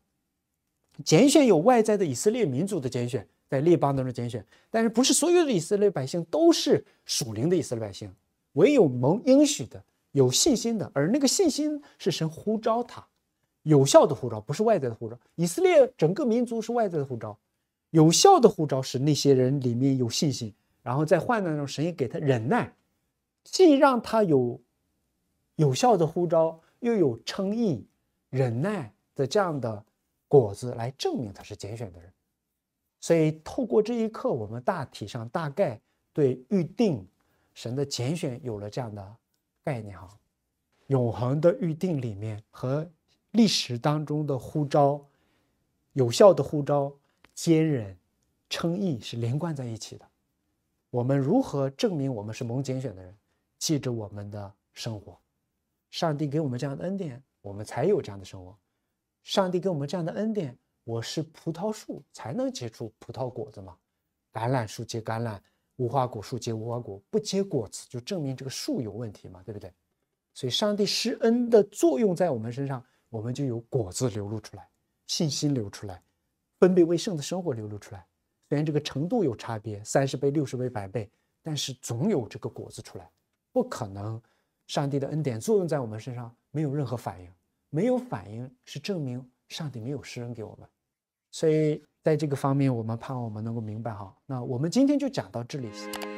拣选有外在的以色列民族的拣选。在列邦当中拣选，但是不是所有的以色列百姓都是属灵的以色列百姓，唯有蒙应许的、有信心的，而那个信心是神呼召他，有效的呼召，不是外在的呼召。以色列整个民族是外在的呼召，有效的呼召使那些人里面有信心，然后在患难中神给他忍耐，既让他有有效的呼召，又有称义忍耐的这样的果子来证明他是拣选的人。所以，透过这一刻，我们大体上大概对预定、神的拣选有了这样的概念哈。永恒的预定里面和历史当中的呼召、有效的呼召、坚忍、称义是连贯在一起的。我们如何证明我们是蒙拣选的人？记着我们的生活，上帝给我们这样的恩典，我们才有这样的生活。上帝给我们这样的恩典。我是葡萄树才能结出葡萄果子嘛，橄榄树结橄榄，无花果树结无花果，不结果子就证明这个树有问题嘛，对不对？所以上帝施恩的作用在我们身上，我们就有果子流露出来，信心流出来，分别为圣的生活流露出来。虽然这个程度有差别，三十倍、六十倍、百倍，但是总有这个果子出来。不可能，上帝的恩典作用在我们身上没有任何反应，没有反应是证明。上帝没有施恩给我们，所以在这个方面，我们盼望我们能够明白哈。那我们今天就讲到这里。